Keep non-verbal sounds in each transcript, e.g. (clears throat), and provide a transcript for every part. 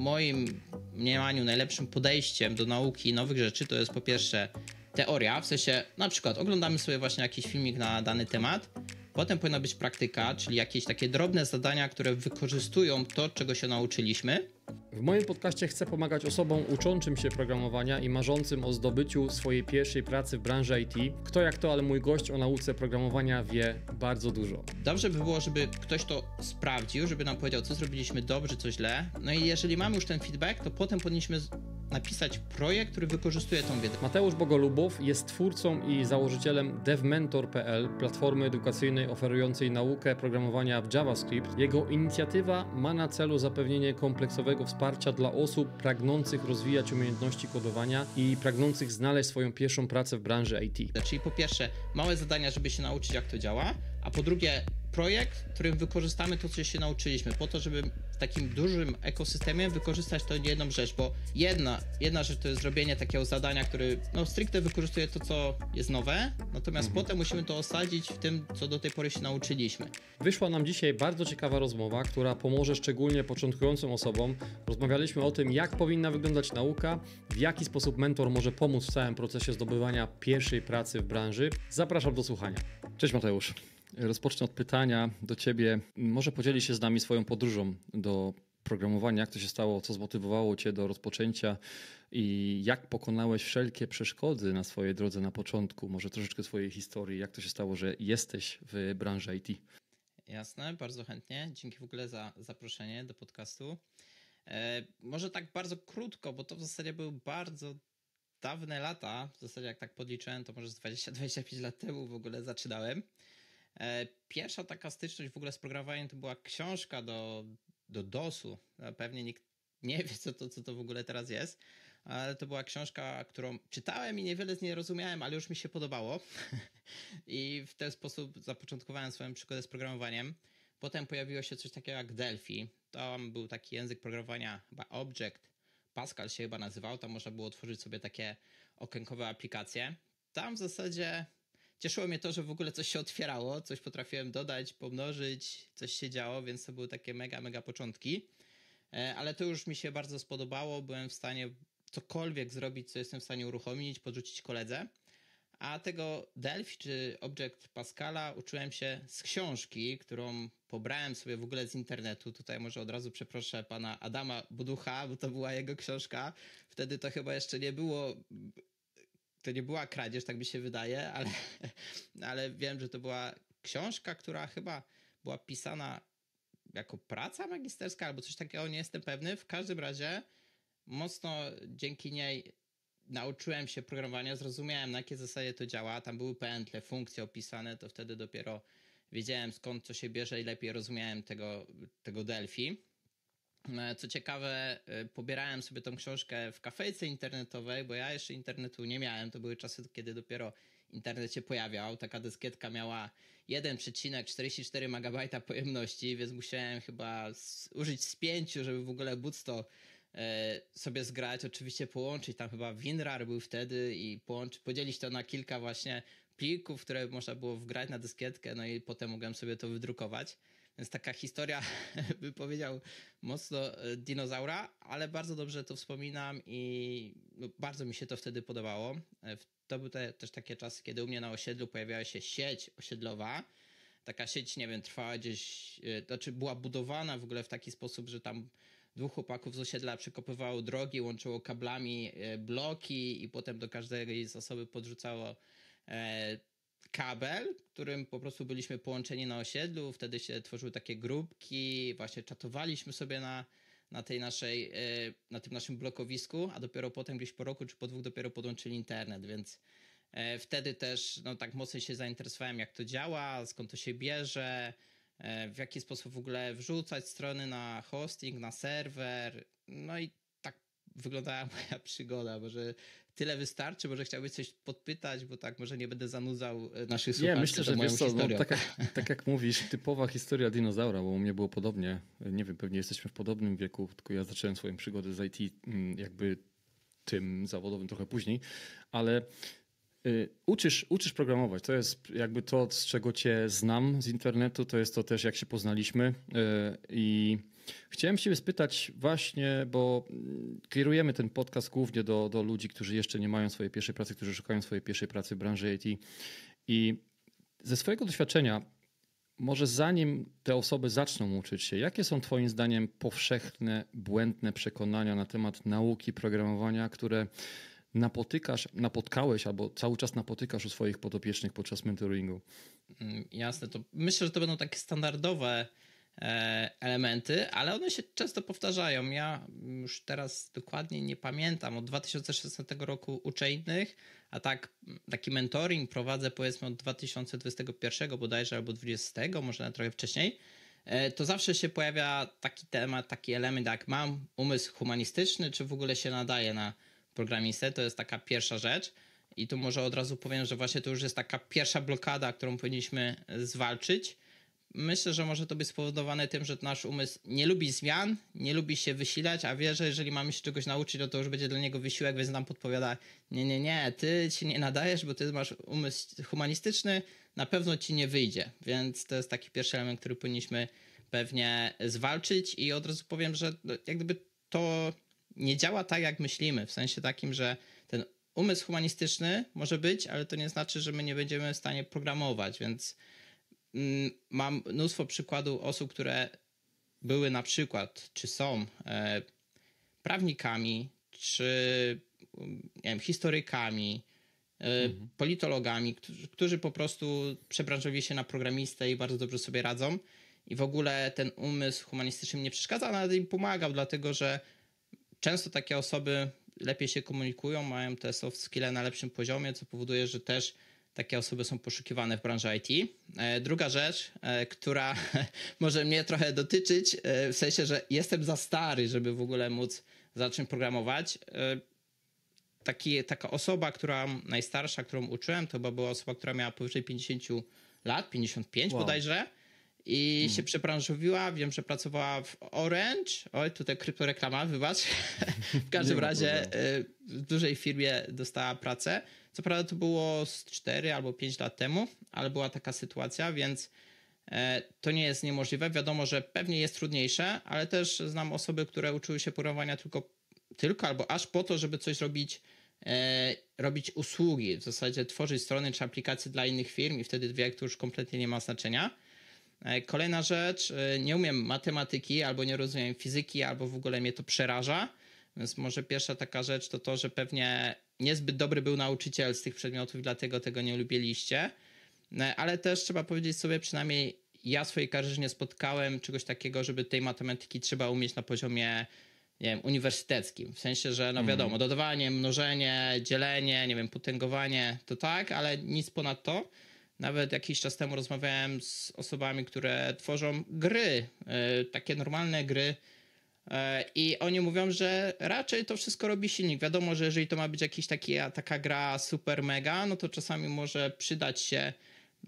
moim mniemaniu najlepszym podejściem do nauki i nowych rzeczy to jest po pierwsze teoria, w sensie na przykład oglądamy sobie właśnie jakiś filmik na dany temat, potem powinna być praktyka, czyli jakieś takie drobne zadania, które wykorzystują to, czego się nauczyliśmy, w moim podcaście chcę pomagać osobom uczącym się programowania i marzącym o zdobyciu swojej pierwszej pracy w branży IT. Kto jak to, ale mój gość o nauce programowania wie bardzo dużo. Dobrze by było, żeby ktoś to sprawdził, żeby nam powiedział, co zrobiliśmy dobrze, co źle. No i jeżeli mamy już ten feedback, to potem powinniśmy napisać projekt, który wykorzystuje tą wiedzę. Mateusz Bogolubow jest twórcą i założycielem devmentor.pl, platformy edukacyjnej oferującej naukę programowania w JavaScript. Jego inicjatywa ma na celu zapewnienie kompleksowego wsparcia dla osób pragnących rozwijać umiejętności kodowania i pragnących znaleźć swoją pierwszą pracę w branży IT. Czyli po pierwsze, małe zadania, żeby się nauczyć jak to działa, a po drugie projekt, w którym wykorzystamy to, co się nauczyliśmy, po to, żeby w takim dużym ekosystemie wykorzystać to jedną rzecz, bo jedna, jedna rzecz to jest zrobienie takiego zadania, który no, stricte wykorzystuje to, co jest nowe, natomiast mhm. potem musimy to osadzić w tym, co do tej pory się nauczyliśmy. Wyszła nam dzisiaj bardzo ciekawa rozmowa, która pomoże szczególnie początkującym osobom. Rozmawialiśmy o tym, jak powinna wyglądać nauka, w jaki sposób mentor może pomóc w całym procesie zdobywania pierwszej pracy w branży. Zapraszam do słuchania. Cześć Mateusz. Rozpocznę od pytania do Ciebie. Może podzielić się z nami swoją podróżą do programowania, jak to się stało, co zmotywowało Cię do rozpoczęcia i jak pokonałeś wszelkie przeszkody na swojej drodze na początku? Może troszeczkę swojej historii, jak to się stało, że jesteś w branży IT? Jasne, bardzo chętnie. Dzięki w ogóle za zaproszenie do podcastu. E, może tak bardzo krótko, bo to w zasadzie były bardzo dawne lata. W zasadzie, jak tak podliczyłem, to może z 20-25 lat temu w ogóle zaczynałem. E, pierwsza taka styczność w ogóle z programowaniem to była książka do, do DOS-u. E, pewnie nikt nie wie, co to, co to w ogóle teraz jest, ale to była książka, którą czytałem i niewiele z niej rozumiałem, ale już mi się podobało. (laughs) I w ten sposób zapoczątkowałem swoją przygodę z programowaniem. Potem pojawiło się coś takiego jak Delphi. Tam był taki język programowania, chyba Object. Pascal się chyba nazywał. Tam można było tworzyć sobie takie okienkowe aplikacje. Tam w zasadzie cieszyło mnie to, że w ogóle coś się otwierało, coś potrafiłem dodać, pomnożyć, coś się działo, więc to były takie mega, mega początki. E, ale to już mi się bardzo spodobało, byłem w stanie cokolwiek zrobić, co jestem w stanie uruchomić, podrzucić koledze. A tego Delphi czy Object Pascala uczyłem się z książki, którą pobrałem sobie w ogóle z internetu. Tutaj może od razu przeproszę pana Adama Buducha, bo to była jego książka. Wtedy to chyba jeszcze nie było to nie była kradzież, tak mi się wydaje, ale, (laughs) ale wiem, że to była książka, która chyba była pisana jako praca magisterska albo coś takiego, nie jestem pewny. W każdym razie mocno dzięki niej nauczyłem się programowania, zrozumiałem na jakie zasadzie to działa. Tam były pętle, funkcje opisane, to wtedy dopiero wiedziałem skąd co się bierze i lepiej rozumiałem tego, tego Delphi. E, co ciekawe, e, pobierałem sobie tą książkę w kafejce internetowej, bo ja jeszcze internetu nie miałem. To były czasy, kiedy dopiero internet się pojawiał. Taka dyskietka miała 1,44 MB pojemności, więc musiałem chyba użyć z pięciu, żeby w ogóle to e, sobie zgrać. Oczywiście połączyć, tam chyba WinRAR był wtedy i połączyć, podzielić to na kilka właśnie plików, które można było wgrać na dyskietkę, no i potem mogłem sobie to wydrukować. Jest taka historia, (laughs) by powiedział, mocno e, dinozaura, ale bardzo dobrze to wspominam i no, bardzo mi się to wtedy podobało. E, to były te, też takie czasy, kiedy u mnie na osiedlu pojawiała się sieć osiedlowa. Taka sieć, nie wiem, trwała gdzieś, e, znaczy była budowana w ogóle w taki sposób, że tam dwóch chłopaków z osiedla przekopywało drogi, łączyło kablami bloki i potem do każdej z osoby podrzucało kabel, którym po prostu byliśmy połączeni na osiedlu, wtedy się tworzyły takie grupki, właśnie czatowaliśmy sobie na, na tej naszej, e, na tym naszym blokowisku, a dopiero potem gdzieś po roku czy po dwóch dopiero podłączyli internet, więc e, wtedy też no, tak mocno się zainteresowałem, jak to działa, skąd to się bierze, e, w jaki sposób w ogóle wrzucać strony na hosting, na serwer, no i tak wyglądała (laughs) moja przygoda, może tyle wystarczy, może chciałbyś coś podpytać, bo tak może nie będę zanudzał e, naszych słuchaczy. Nie, myślę, że wiesz co, no, tak, jak, (laughs) tak jak mówisz, typowa historia dinozaura, bo u mnie było podobnie. Nie wiem, pewnie jesteśmy w podobnym wieku, tylko ja zacząłem swoją przygodę z IT mm, jakby tym zawodowym trochę później, ale y, Uczysz, uczysz programować. To jest jakby to, z czego cię znam z internetu. To jest to też, jak się poznaliśmy. Y, I yy, Chciałem Cię spytać właśnie, bo mm, kierujemy ten podcast głównie do, do ludzi, którzy jeszcze nie mają swojej pierwszej pracy, którzy szukają swojej pierwszej pracy w branży IT. I ze swojego doświadczenia, może zanim te osoby zaczną uczyć się, jakie są Twoim zdaniem powszechne, błędne przekonania na temat nauki programowania, które napotykasz, napotkałeś albo cały czas napotykasz u swoich podopiecznych podczas mentoringu? Mm, jasne, to myślę, że to będą takie standardowe E, elementy, ale one się często powtarzają. Ja już teraz dokładnie nie pamiętam od 2016 roku uczę innych, a tak taki mentoring prowadzę powiedzmy od 2021 bodajże albo 2020, może na trochę wcześniej. E, to zawsze się pojawia taki temat, taki element jak mam umysł humanistyczny, czy w ogóle się nadaje na programistę. To jest taka pierwsza rzecz. I tu może od razu powiem, że właśnie to już jest taka pierwsza blokada, którą powinniśmy zwalczyć Myślę, że może to być spowodowane tym, że nasz umysł nie lubi zmian, nie lubi się wysilać, a wie, że jeżeli mamy się czegoś nauczyć, to no to już będzie dla niego wysiłek, więc nam podpowiada: Nie, nie, nie, ty ci nie nadajesz, bo ty masz umysł humanistyczny, na pewno ci nie wyjdzie. Więc to jest taki pierwszy element, który powinniśmy pewnie zwalczyć. I od razu powiem, że no, jak gdyby to nie działa tak, jak myślimy, w sensie takim, że ten umysł humanistyczny może być, ale to nie znaczy, że my nie będziemy w stanie programować, więc Mm, mam mnóstwo przykładów osób, które były na przykład, czy są e, prawnikami, czy mm, nie wiem, historykami, e, mhm. politologami, którzy, którzy po prostu przebranżowili się na programistę i bardzo dobrze sobie radzą. I w ogóle ten umysł humanistyczny im nie przeszkadza, a nawet im pomagał, dlatego że często takie osoby lepiej się komunikują, mają te soft skills na lepszym poziomie, co powoduje, że też takie osoby są poszukiwane w branży IT. E, druga rzecz, e, która (laughs) może mnie trochę dotyczyć, e, w sensie, że jestem za stary, żeby w ogóle móc zacząć programować. Taki, taka osoba, która najstarsza, którą uczyłem, to była osoba, która miała powyżej 50 lat, 55 wow. bodajże. I hmm. się przebranżowiła, wiem, że pracowała w Orange, oj, tutaj kryptoreklama, wybacz. (laughs) w każdym razie w dużej firmie dostała pracę co prawda to było z 4 albo 5 lat temu, ale była taka sytuacja, więc e, to nie jest niemożliwe. Wiadomo, że pewnie jest trudniejsze, ale też znam osoby, które uczyły się programowania tylko, tylko albo aż po to, żeby coś robić, e, robić usługi, w zasadzie tworzyć strony czy aplikacje dla innych firm i wtedy jak to już kompletnie nie ma znaczenia. E, kolejna rzecz, nie umiem matematyki albo nie rozumiem fizyki, albo w ogóle mnie to przeraża więc może pierwsza taka rzecz to to, że pewnie niezbyt dobry był nauczyciel z tych przedmiotów, dlatego tego nie lubiliście. No, ale też trzeba powiedzieć sobie, przynajmniej ja w swojej karierze nie spotkałem czegoś takiego, żeby tej matematyki trzeba umieć na poziomie nie wiem, uniwersyteckim. W sensie, że no mhm. wiadomo, dodawanie, mnożenie, dzielenie, nie wiem, potęgowanie, to tak, ale nic ponad to. Nawet jakiś czas temu rozmawiałem z osobami, które tworzą gry, e, takie normalne gry E, I oni mówią, że raczej to wszystko robi silnik. Wiadomo, że jeżeli to ma być jakaś taka gra super mega, no to czasami może przydać się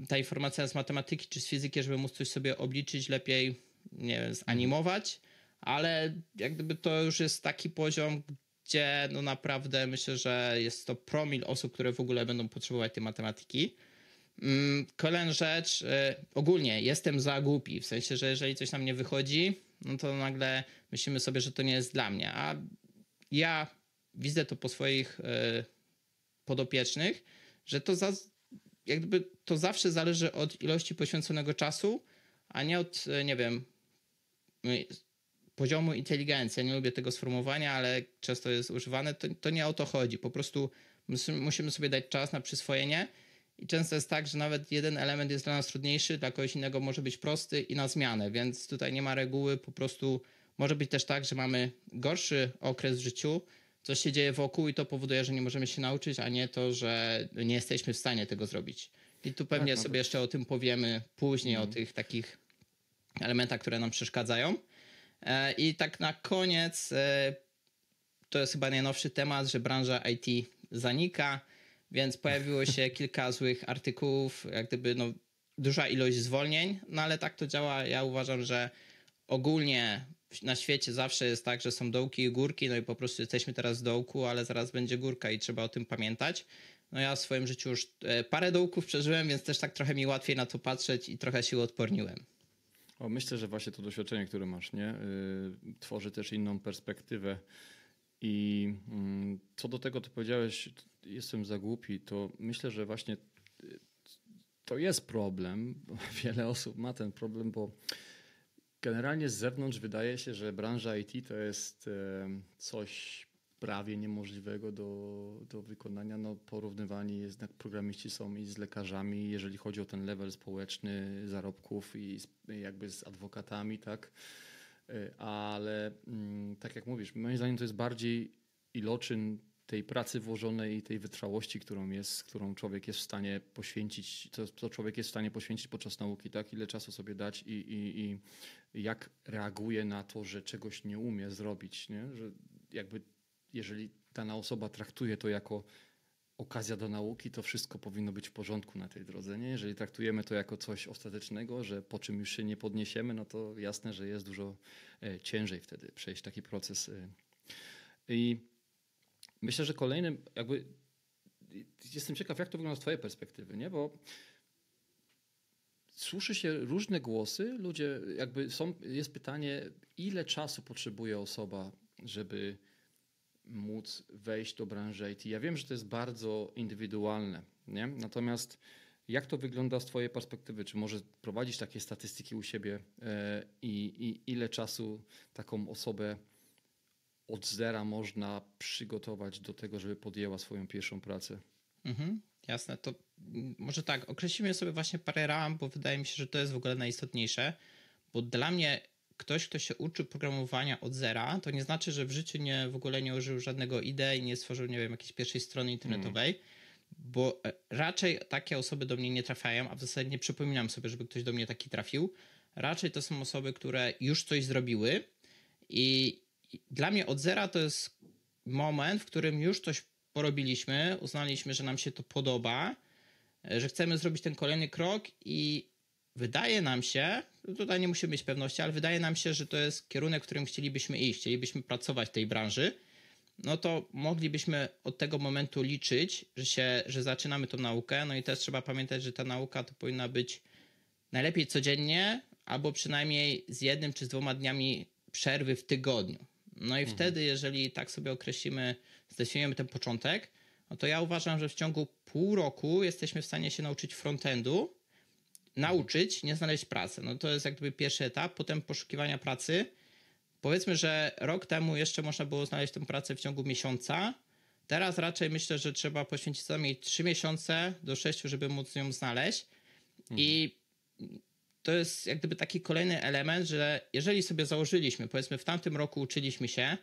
ta informacja z matematyki czy z fizyki, żeby móc coś sobie obliczyć lepiej, nie wiem, zanimować, ale jak gdyby to już jest taki poziom, gdzie no naprawdę myślę, że jest to promil osób, które w ogóle będą potrzebować tej matematyki. Mm, kolejna rzecz, e, ogólnie jestem za głupi, w sensie, że jeżeli coś nam nie wychodzi, no to nagle myślimy sobie, że to nie jest dla mnie. A ja widzę to po swoich e, podopiecznych, że to za, jakby to zawsze zależy od ilości poświęconego czasu, a nie od, e, nie wiem, poziomu inteligencji. Ja nie lubię tego sformułowania, ale często jest używane. To, to nie o to chodzi. Po prostu musimy sobie dać czas na przyswojenie i często jest tak, że nawet jeden element jest dla nas trudniejszy, dla kogoś innego może być prosty i na zmianę, więc tutaj nie ma reguły, po prostu może być też tak, że mamy gorszy okres w życiu, coś się dzieje wokół i to powoduje, że nie możemy się nauczyć, a nie to, że nie jesteśmy w stanie tego zrobić. I tu pewnie tak, no sobie jeszcze o tym powiemy później, o mhm. tych takich elementach, które nam przeszkadzają. E, I tak na koniec, e, to jest chyba najnowszy temat, że branża IT zanika więc pojawiło się kilka złych artykułów, jak gdyby no, duża ilość zwolnień, no ale tak to działa. Ja uważam, że ogólnie na świecie zawsze jest tak, że są dołki i górki, no i po prostu jesteśmy teraz w dołku, ale zaraz będzie górka i trzeba o tym pamiętać. No ja w swoim życiu już e, parę dołków przeżyłem, więc też tak trochę mi łatwiej na to patrzeć i trochę się odporniłem. O, myślę, że właśnie to doświadczenie, które masz, nie, yy, tworzy też inną perspektywę i mm, co do tego, to powiedziałeś, jestem za głupi, to myślę, że właśnie y, to jest problem. (laughs) Wiele osób ma ten problem, bo generalnie z zewnątrz wydaje się, że branża IT to jest e, coś prawie niemożliwego do, do wykonania. No, porównywani jednak programiści są i z lekarzami, jeżeli chodzi o ten level społeczny zarobków i z, jakby z adwokatami, tak Y, ale mm, tak jak mówisz, moim zdaniem to jest bardziej iloczyn tej pracy włożonej i tej wytrwałości, którą jest, którą człowiek jest w stanie poświęcić, co, co człowiek jest w stanie poświęcić podczas nauki, tak? Ile czasu sobie dać i, i, i jak reaguje na to, że czegoś nie umie zrobić, nie? Że jakby jeżeli dana osoba traktuje to jako okazja do nauki, to wszystko powinno być w porządku na tej drodze. Nie? Jeżeli traktujemy to jako coś ostatecznego, że po czym już się nie podniesiemy, no to jasne, że jest dużo e, ciężej wtedy przejść taki proces. E, I myślę, że kolejnym, jakby jestem ciekaw, jak to wygląda z Twojej perspektywy, nie? bo słyszy się różne głosy, ludzie, jakby są, jest pytanie, ile czasu potrzebuje osoba, żeby móc wejść do branży IT. Ja wiem, że to jest bardzo indywidualne, nie? natomiast jak to wygląda z Twojej perspektywy? Czy może prowadzić takie statystyki u siebie e, i, i ile czasu taką osobę od zera można przygotować do tego, żeby podjęła swoją pierwszą pracę? Mhm, jasne, to może tak, określimy sobie właśnie parę ram, bo wydaje mi się, że to jest w ogóle najistotniejsze, bo dla mnie ktoś, kto się uczy programowania od zera, to nie znaczy, że w życiu nie, w ogóle nie użył żadnego idei, nie stworzył, nie wiem, jakiejś pierwszej strony internetowej, bo e, raczej takie osoby do mnie nie trafiają, a w zasadzie nie przypominam sobie, żeby ktoś do mnie taki trafił. Raczej to są osoby, które już coś zrobiły i dla mnie od zera to jest moment, w którym już coś porobiliśmy, uznaliśmy, że nam się to podoba, e, że chcemy zrobić ten kolejny krok i wydaje nam się, Tutaj nie musimy mieć pewności, ale wydaje nam się, że to jest kierunek, w którym chcielibyśmy iść, chcielibyśmy pracować w tej branży, no to moglibyśmy od tego momentu liczyć, że, się, że zaczynamy tą naukę. No i też trzeba pamiętać, że ta nauka to powinna być najlepiej codziennie, albo przynajmniej z jednym czy z dwoma dniami przerwy w tygodniu. No i mhm. wtedy, jeżeli tak sobie określimy, zdefiniujemy ten początek, no to ja uważam, że w ciągu pół roku jesteśmy w stanie się nauczyć frontendu, nauczyć, nie znaleźć pracy. No to jest jakby pierwszy etap, potem poszukiwania pracy. Powiedzmy, że rok temu jeszcze można było znaleźć tę pracę w ciągu miesiąca. Teraz raczej myślę, że trzeba poświęcić co najmniej 3 miesiące do 6, żeby móc ją znaleźć. Mhm. I to jest jak gdyby taki kolejny element, że jeżeli sobie założyliśmy, powiedzmy w tamtym roku uczyliśmy się,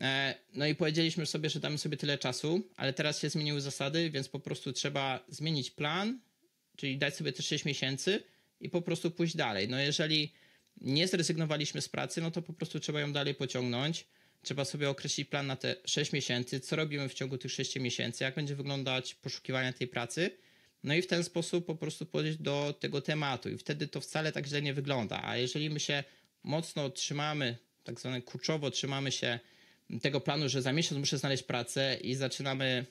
e, no i powiedzieliśmy sobie, że damy sobie tyle czasu, ale teraz się zmieniły zasady, więc po prostu trzeba zmienić plan czyli dać sobie te 6 miesięcy i po prostu pójść dalej. No jeżeli nie zrezygnowaliśmy z pracy, no to po prostu trzeba ją dalej pociągnąć. Trzeba sobie określić plan na te 6 miesięcy, co robimy w ciągu tych 6 miesięcy, jak będzie wyglądać poszukiwanie tej pracy. No i w ten sposób po prostu podejść do tego tematu i wtedy to wcale tak źle nie wygląda. A jeżeli my się mocno trzymamy, tak zwane kurczowo trzymamy się tego planu, że za miesiąc muszę znaleźć pracę i zaczynamy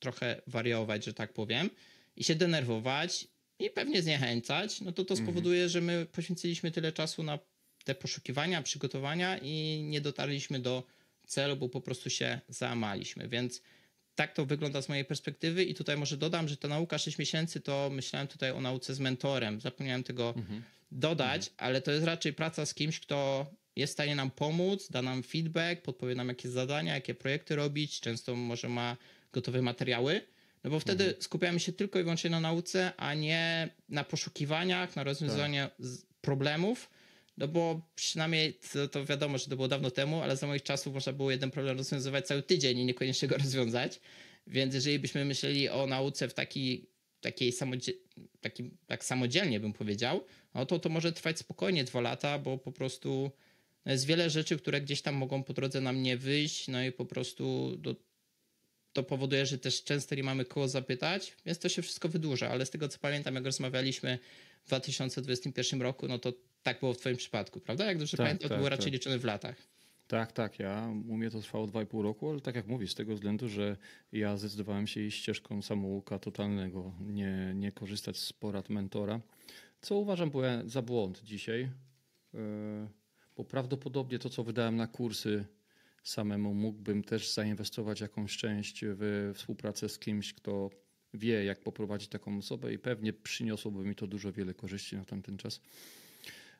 trochę wariować, że tak powiem, i się denerwować i pewnie zniechęcać, no to to mhm. spowoduje, że my poświęciliśmy tyle czasu na te poszukiwania, przygotowania i nie dotarliśmy do celu, bo po prostu się załamaliśmy. Więc tak to wygląda z mojej perspektywy i tutaj może dodam, że ta nauka 6 miesięcy to myślałem tutaj o nauce z mentorem. Zapomniałem tego mhm. dodać, mhm. ale to jest raczej praca z kimś, kto jest w stanie nam pomóc, da nam feedback, podpowie nam jakie zadania, jakie projekty robić, często może ma gotowe materiały no bo wtedy mhm. skupiamy się tylko i wyłącznie na nauce, a nie na poszukiwaniach, na rozwiązaniu tak. problemów. No bo przynajmniej to, to, wiadomo, że to było dawno temu, ale za moich czasów można było jeden problem rozwiązywać cały tydzień i niekoniecznie go (laughs) rozwiązać. Więc jeżeli byśmy myśleli o nauce w taki, takiej samodzie- taki, tak samodzielnie bym powiedział, no to to może trwać spokojnie dwa lata, bo po prostu no jest wiele rzeczy, które gdzieś tam mogą po drodze na mnie wyjść, no i po prostu do, to powoduje, że też często nie mamy koło zapytać, więc to się wszystko wydłuża, ale z tego co pamiętam, jak rozmawialiśmy w 2021 roku, no to tak było w twoim przypadku, prawda? Jak dobrze tak, pamiętam, tak, to było tak. raczej liczone w latach. Tak, tak. Ja, u mnie to trwało 2,5 roku, ale tak jak mówisz, z tego względu, że ja zdecydowałem się iść ścieżką samouka totalnego, nie, nie korzystać z porad mentora, co uważam za błąd dzisiaj, e, bo prawdopodobnie to, co wydałem na kursy samemu mógłbym też zainwestować jakąś część w współpracę z kimś, kto wie, jak poprowadzić taką osobę i pewnie przyniosłoby mi to dużo wiele korzyści na tamten czas.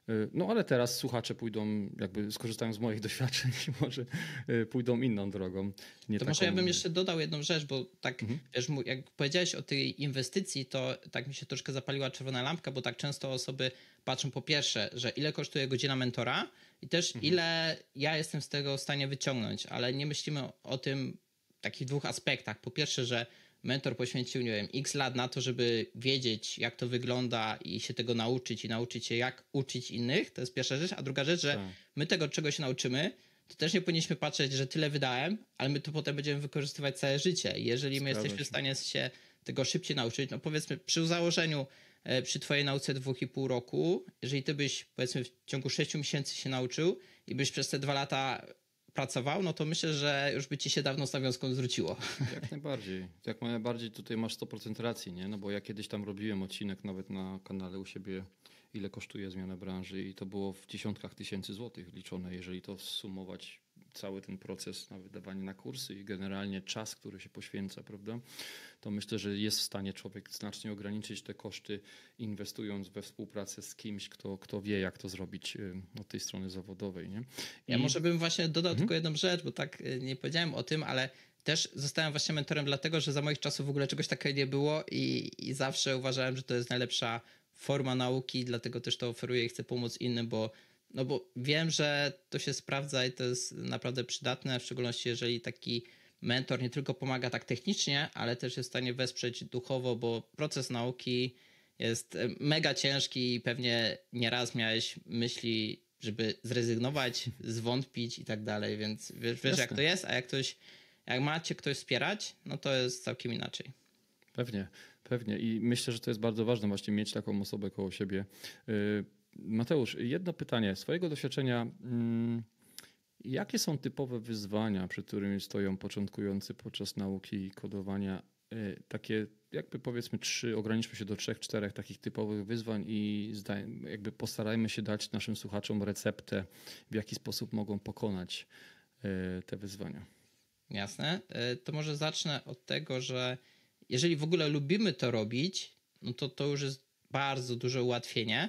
E, no ale teraz słuchacze pójdą, jakby skorzystają z moich (laughs) doświadczeń i może e, pójdą inną drogą. Nie to taką... może ja bym jeszcze dodał jedną rzecz, bo tak mhm. wiesz, jak powiedziałeś o tej inwestycji, to tak mi się troszkę zapaliła czerwona lampka, bo tak często osoby patrzą po pierwsze, że ile kosztuje godzina mentora, i też mhm. ile ja jestem z tego w stanie wyciągnąć, ale nie myślimy o tym w takich dwóch aspektach. Po pierwsze, że mentor poświęcił, nie wiem, x lat na to, żeby wiedzieć, jak to wygląda i się tego nauczyć i nauczyć się, jak uczyć innych. To jest pierwsza rzecz. A druga rzecz, że tak. my tego, czego się nauczymy, to też nie powinniśmy patrzeć, że tyle wydałem, ale my to potem będziemy wykorzystywać całe życie. Jeżeli my Zgadza jesteśmy się. w stanie się tego szybciej nauczyć, no powiedzmy przy założeniu, E, przy twojej nauce 2,5 roku, jeżeli ty byś powiedzmy w ciągu 6 miesięcy się nauczył i byś przez te dwa lata pracował, no to myślę, że już by ci się dawno z nawiązką zwróciło. (laughs) Jak najbardziej. Jak najbardziej tutaj masz 100% racji, nie? No bo ja kiedyś tam robiłem odcinek nawet na kanale u siebie, ile kosztuje zmiana branży i to było w dziesiątkach tysięcy złotych liczone, jeżeli to sumować cały ten proces na wydawanie na kursy i generalnie czas, który się poświęca, prawda, to myślę, że jest w stanie człowiek znacznie ograniczyć te koszty, inwestując we współpracę z kimś, kto, kto wie, jak to zrobić y, od tej strony zawodowej. Nie? I... Ja może bym właśnie dodał mhm. tylko jedną rzecz, bo tak y, nie powiedziałem o tym, ale też zostałem właśnie mentorem dlatego, że za moich czasów w ogóle czegoś takiego nie było i, i zawsze uważałem, że to jest najlepsza forma nauki, dlatego też to oferuję i chcę pomóc innym, bo no bo wiem, że to się sprawdza i to jest naprawdę przydatne, w szczególności jeżeli taki mentor nie tylko pomaga tak technicznie, ale też jest w stanie wesprzeć duchowo, bo proces nauki jest e, mega ciężki i pewnie nieraz miałeś myśli, żeby zrezygnować, zwątpić i tak dalej, więc wiesz, wiesz jak to jest, a jak ktoś, jak macie ktoś wspierać, no to jest całkiem inaczej. Pewnie, pewnie i myślę, że to jest bardzo ważne właśnie mieć taką osobę koło siebie. Yy Mateusz, jedno pytanie. Swojego doświadczenia, mm, jakie są typowe wyzwania, przed którymi stoją początkujący podczas nauki kodowania? E, takie, jakby powiedzmy, trzy, ograniczmy się do trzech, czterech takich typowych wyzwań i jakby postarajmy się dać naszym słuchaczom receptę, w jaki sposób mogą pokonać e, te wyzwania. Jasne. E, to może zacznę od tego, że jeżeli w ogóle lubimy to robić, no to to już jest bardzo duże ułatwienie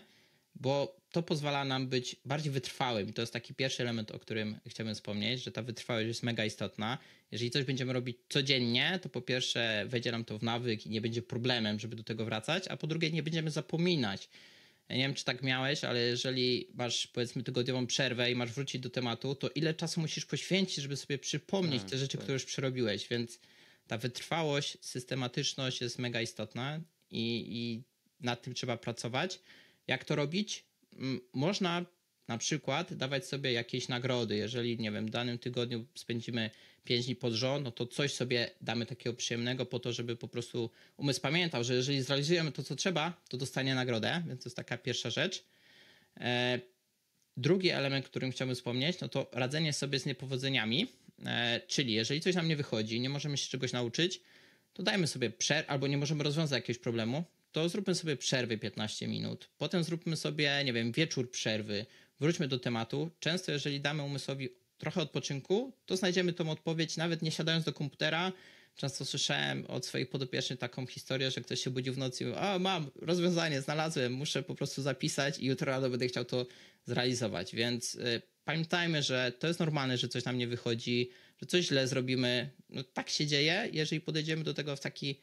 bo to pozwala nam być bardziej wytrwałym. to jest taki pierwszy element, o którym chciałbym wspomnieć, że ta wytrwałość jest mega istotna. Jeżeli coś będziemy robić codziennie, to po pierwsze wejdzie nam to w nawyk i nie będzie problemem, żeby do tego wracać, a po drugie nie będziemy zapominać. Ja nie wiem, czy tak miałeś, ale jeżeli masz powiedzmy tygodniową przerwę i masz wrócić do tematu, to ile czasu musisz poświęcić, żeby sobie przypomnieć tak, te mm, rzeczy, tak. które już przerobiłeś, więc ta wytrwałość, systematyczność jest mega istotna i, i nad tym trzeba pracować. Jak to robić? Można na przykład dawać sobie jakieś nagrody. Jeżeli, nie wiem, w danym tygodniu spędzimy 5 dni pod rząd, no to coś sobie damy takiego przyjemnego po to, żeby po prostu umysł pamiętał, że jeżeli zrealizujemy to, co trzeba, to dostanie nagrodę, więc to jest taka pierwsza rzecz. E, drugi element, którym chciałbym wspomnieć, no to radzenie sobie z niepowodzeniami, e, czyli jeżeli coś nam nie wychodzi, nie możemy się czegoś nauczyć, to dajmy sobie przerwę, albo nie możemy rozwiązać jakiegoś problemu, to zróbmy sobie przerwy 15 minut, potem zróbmy sobie, nie wiem, wieczór przerwy, wróćmy do tematu. Często, jeżeli damy umysłowi trochę odpoczynku, to znajdziemy tą odpowiedź nawet nie siadając do komputera. Często słyszałem od swoich podopiecznych taką historię, że ktoś się budził w nocy i mówił, a mam rozwiązanie, znalazłem, muszę po prostu zapisać i jutro rano będę chciał to zrealizować. Więc y, pamiętajmy, że to jest normalne, że coś nam nie wychodzi, że coś źle zrobimy. No, tak się dzieje, jeżeli podejdziemy do tego w taki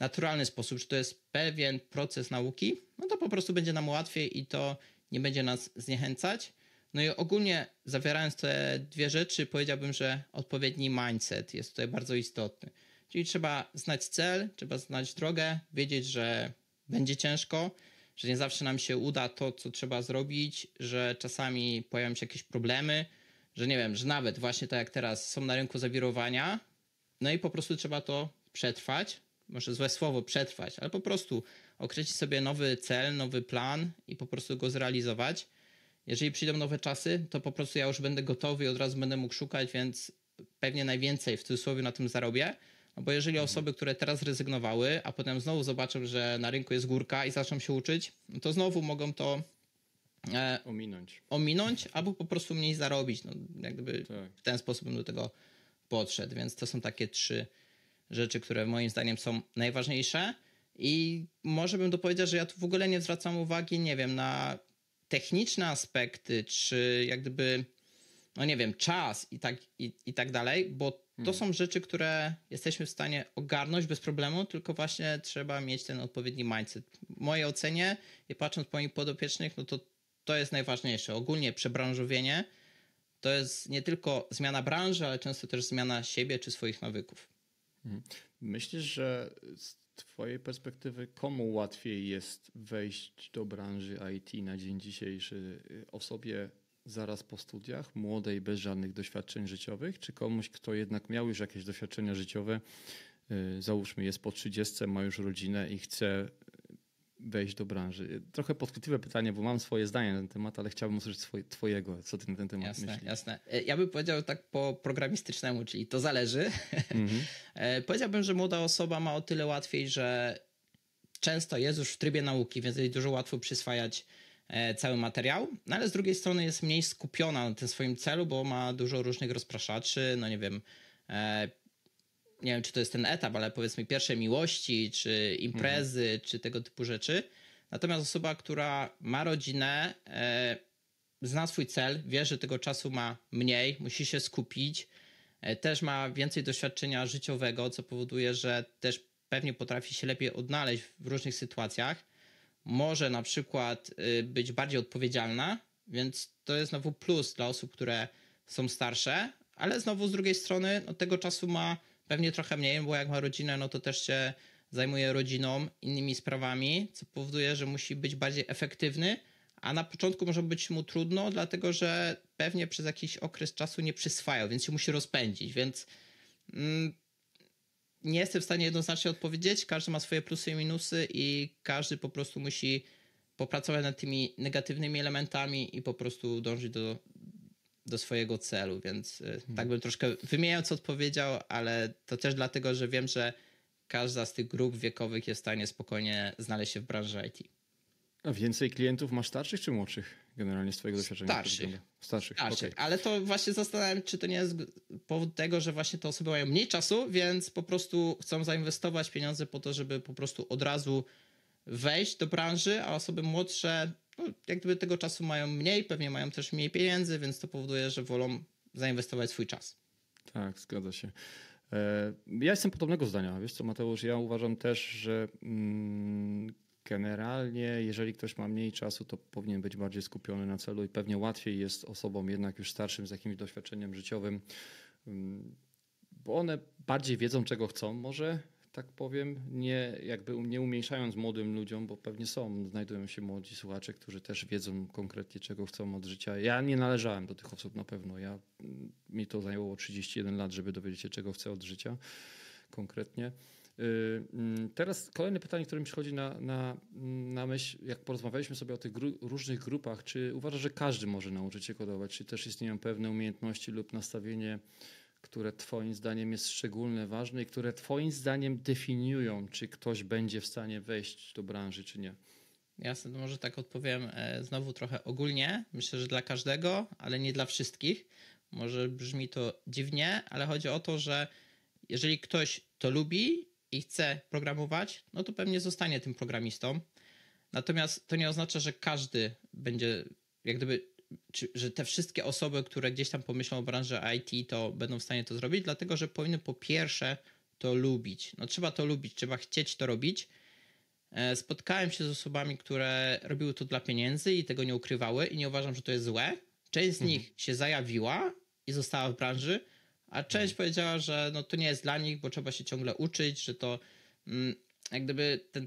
naturalny sposób, że to jest pewien proces nauki, no to po prostu będzie nam łatwiej i to nie będzie nas zniechęcać. No i ogólnie zawierając te dwie rzeczy, powiedziałbym, że odpowiedni mindset jest tutaj bardzo istotny. Czyli trzeba znać cel, trzeba znać drogę, wiedzieć, że będzie ciężko, że nie zawsze nam się uda to, co trzeba zrobić, że czasami pojawią się jakieś problemy, że nie wiem, że nawet właśnie tak jak teraz są na rynku zawirowania, no i po prostu trzeba to przetrwać, może złe słowo, przetrwać, ale po prostu określić sobie nowy cel, nowy plan i po prostu go zrealizować. Jeżeli przyjdą nowe czasy, to po prostu ja już będę gotowy i od razu będę mógł szukać, więc pewnie najwięcej w cudzysłowie na tym zarobię. No bo jeżeli mhm. osoby, które teraz rezygnowały, a potem znowu zobaczą, że na rynku jest górka i zaczną się uczyć, no to znowu mogą to e, ominąć. ominąć albo po prostu mniej zarobić. No, jak gdyby tak. w ten sposób bym do tego podszedł. Więc to są takie trzy rzeczy, które moim zdaniem są najważniejsze. I może bym dopowiedział, że ja tu w ogóle nie zwracam uwagi, nie wiem, na techniczne aspekty, czy jak gdyby, no nie wiem, czas i tak, i, i tak dalej, bo to hmm. są rzeczy, które jesteśmy w stanie ogarnąć bez problemu, tylko właśnie trzeba mieć ten odpowiedni mindset. W mojej ocenie, i patrząc po moich podopiecznych, no to to jest najważniejsze. Ogólnie przebranżowienie to jest nie tylko zmiana branży, ale często też zmiana siebie czy swoich nawyków. Mhm. Myślisz, że z Twojej perspektywy, komu łatwiej jest wejść do branży IT na dzień dzisiejszy? Y, osobie zaraz po studiach, młodej, bez żadnych doświadczeń życiowych, czy komuś, kto jednak miał już jakieś doświadczenia życiowe, y, załóżmy jest po 30, ma już rodzinę i chce wejść do branży? Trochę podchwytliwe pytanie, bo mam swoje zdanie na ten temat, ale chciałbym usłyszeć swoje, twojego, co ty na ten temat jasne, myślisz. Jasne, e, Ja bym powiedział tak po programistycznemu, czyli to zależy. Mhm. (laughs) E, powiedziałbym, że młoda osoba ma o tyle łatwiej, że często jest już w trybie nauki, więc jest dużo łatwo przyswajać e, cały materiał, no ale z drugiej strony jest mniej skupiona na tym swoim celu, bo ma dużo różnych rozpraszaczy, no nie wiem, nie wiem, czy to jest ten etap, ale powiedzmy pierwsze miłości, czy imprezy, mhm. czy tego typu rzeczy. Natomiast osoba, która ma rodzinę, e, zna swój cel, wie, że tego czasu ma mniej, musi się skupić, e, też ma więcej doświadczenia życiowego, co powoduje, że też pewnie potrafi się lepiej odnaleźć w różnych sytuacjach. Może na przykład y, być bardziej odpowiedzialna, więc to jest znowu plus dla osób, które są starsze, ale znowu z drugiej strony no, tego czasu ma Pewnie trochę mniej, bo jak ma rodzinę, no to też się zajmuje rodziną, innymi sprawami, co powoduje, że musi być bardziej efektywny, a na początku może być mu trudno, dlatego że pewnie przez jakiś okres czasu nie przyswajał, więc się musi rozpędzić, więc mm, nie jestem w stanie jednoznacznie odpowiedzieć. Każdy ma swoje plusy i minusy i każdy po prostu musi popracować nad tymi negatywnymi elementami i po prostu dążyć do do swojego celu, więc hmm. tak mhm. bym troszkę wymieniał, co odpowiedział, ale to też dlatego, że wiem, że każda z tych grup wiekowych jest w stanie spokojnie znaleźć się w branży IT. A więcej klientów masz starszych czy młodszych generalnie z twojego doświadczenia? Starszych. Starszych, starszych. Okay. ale to właśnie zastanawiam, czy to nie jest powód tego, że właśnie te osoby mają mniej czasu, więc po prostu chcą zainwestować pieniądze po to, żeby po prostu od razu wejść do branży, a osoby młodsze no, jak gdyby tego czasu mają mniej, pewnie mają też mniej pieniędzy, więc to powoduje, że wolą zainwestować swój czas. Tak, zgadza się. E, ja jestem podobnego zdania. Wiesz co, Mateusz, ja uważam też, że mm, generalnie, jeżeli ktoś ma mniej czasu, to powinien być bardziej skupiony na celu i pewnie łatwiej jest osobom jednak już starszym z jakimś doświadczeniem życiowym, mm, bo one bardziej wiedzą, czego chcą może tak powiem, nie, jakby um, nie umniejszając młodym ludziom, bo pewnie są, znajdują się młodzi słuchacze, którzy też wiedzą konkretnie, czego chcą od życia. Ja nie należałem do tych osób na pewno. Ja, mm, mi to zajęło 31 lat, żeby dowiedzieć się, czego chcę od życia konkretnie. Y, mm, teraz kolejne pytanie, które mi przychodzi na, na, mm, na myśl, jak porozmawialiśmy sobie o tych gru różnych grupach, czy uważasz, że każdy może nauczyć się kodować, czy też istnieją pewne umiejętności lub nastawienie które Twoim zdaniem jest szczególnie ważne i które Twoim zdaniem definiują, czy ktoś będzie w stanie wejść do branży, czy nie? Jasne, to może tak odpowiem e, znowu trochę ogólnie. Myślę, że dla każdego, ale nie dla wszystkich. Może brzmi to dziwnie, ale chodzi o to, że jeżeli ktoś to lubi i chce programować, no to pewnie zostanie tym programistą. Natomiast to nie oznacza, że każdy będzie, jak gdyby czy, że te wszystkie osoby, które gdzieś tam pomyślą o branży IT, to będą w stanie to zrobić, dlatego że powinny po pierwsze to lubić. No trzeba to lubić, trzeba chcieć to robić. E, spotkałem się z osobami, które robiły to dla pieniędzy i tego nie ukrywały i nie uważam, że to jest złe. Część z mhm. nich się zajawiła i została w branży, a część mhm. powiedziała, że no to nie jest dla nich, bo trzeba się ciągle uczyć, że to mm, jak gdyby ten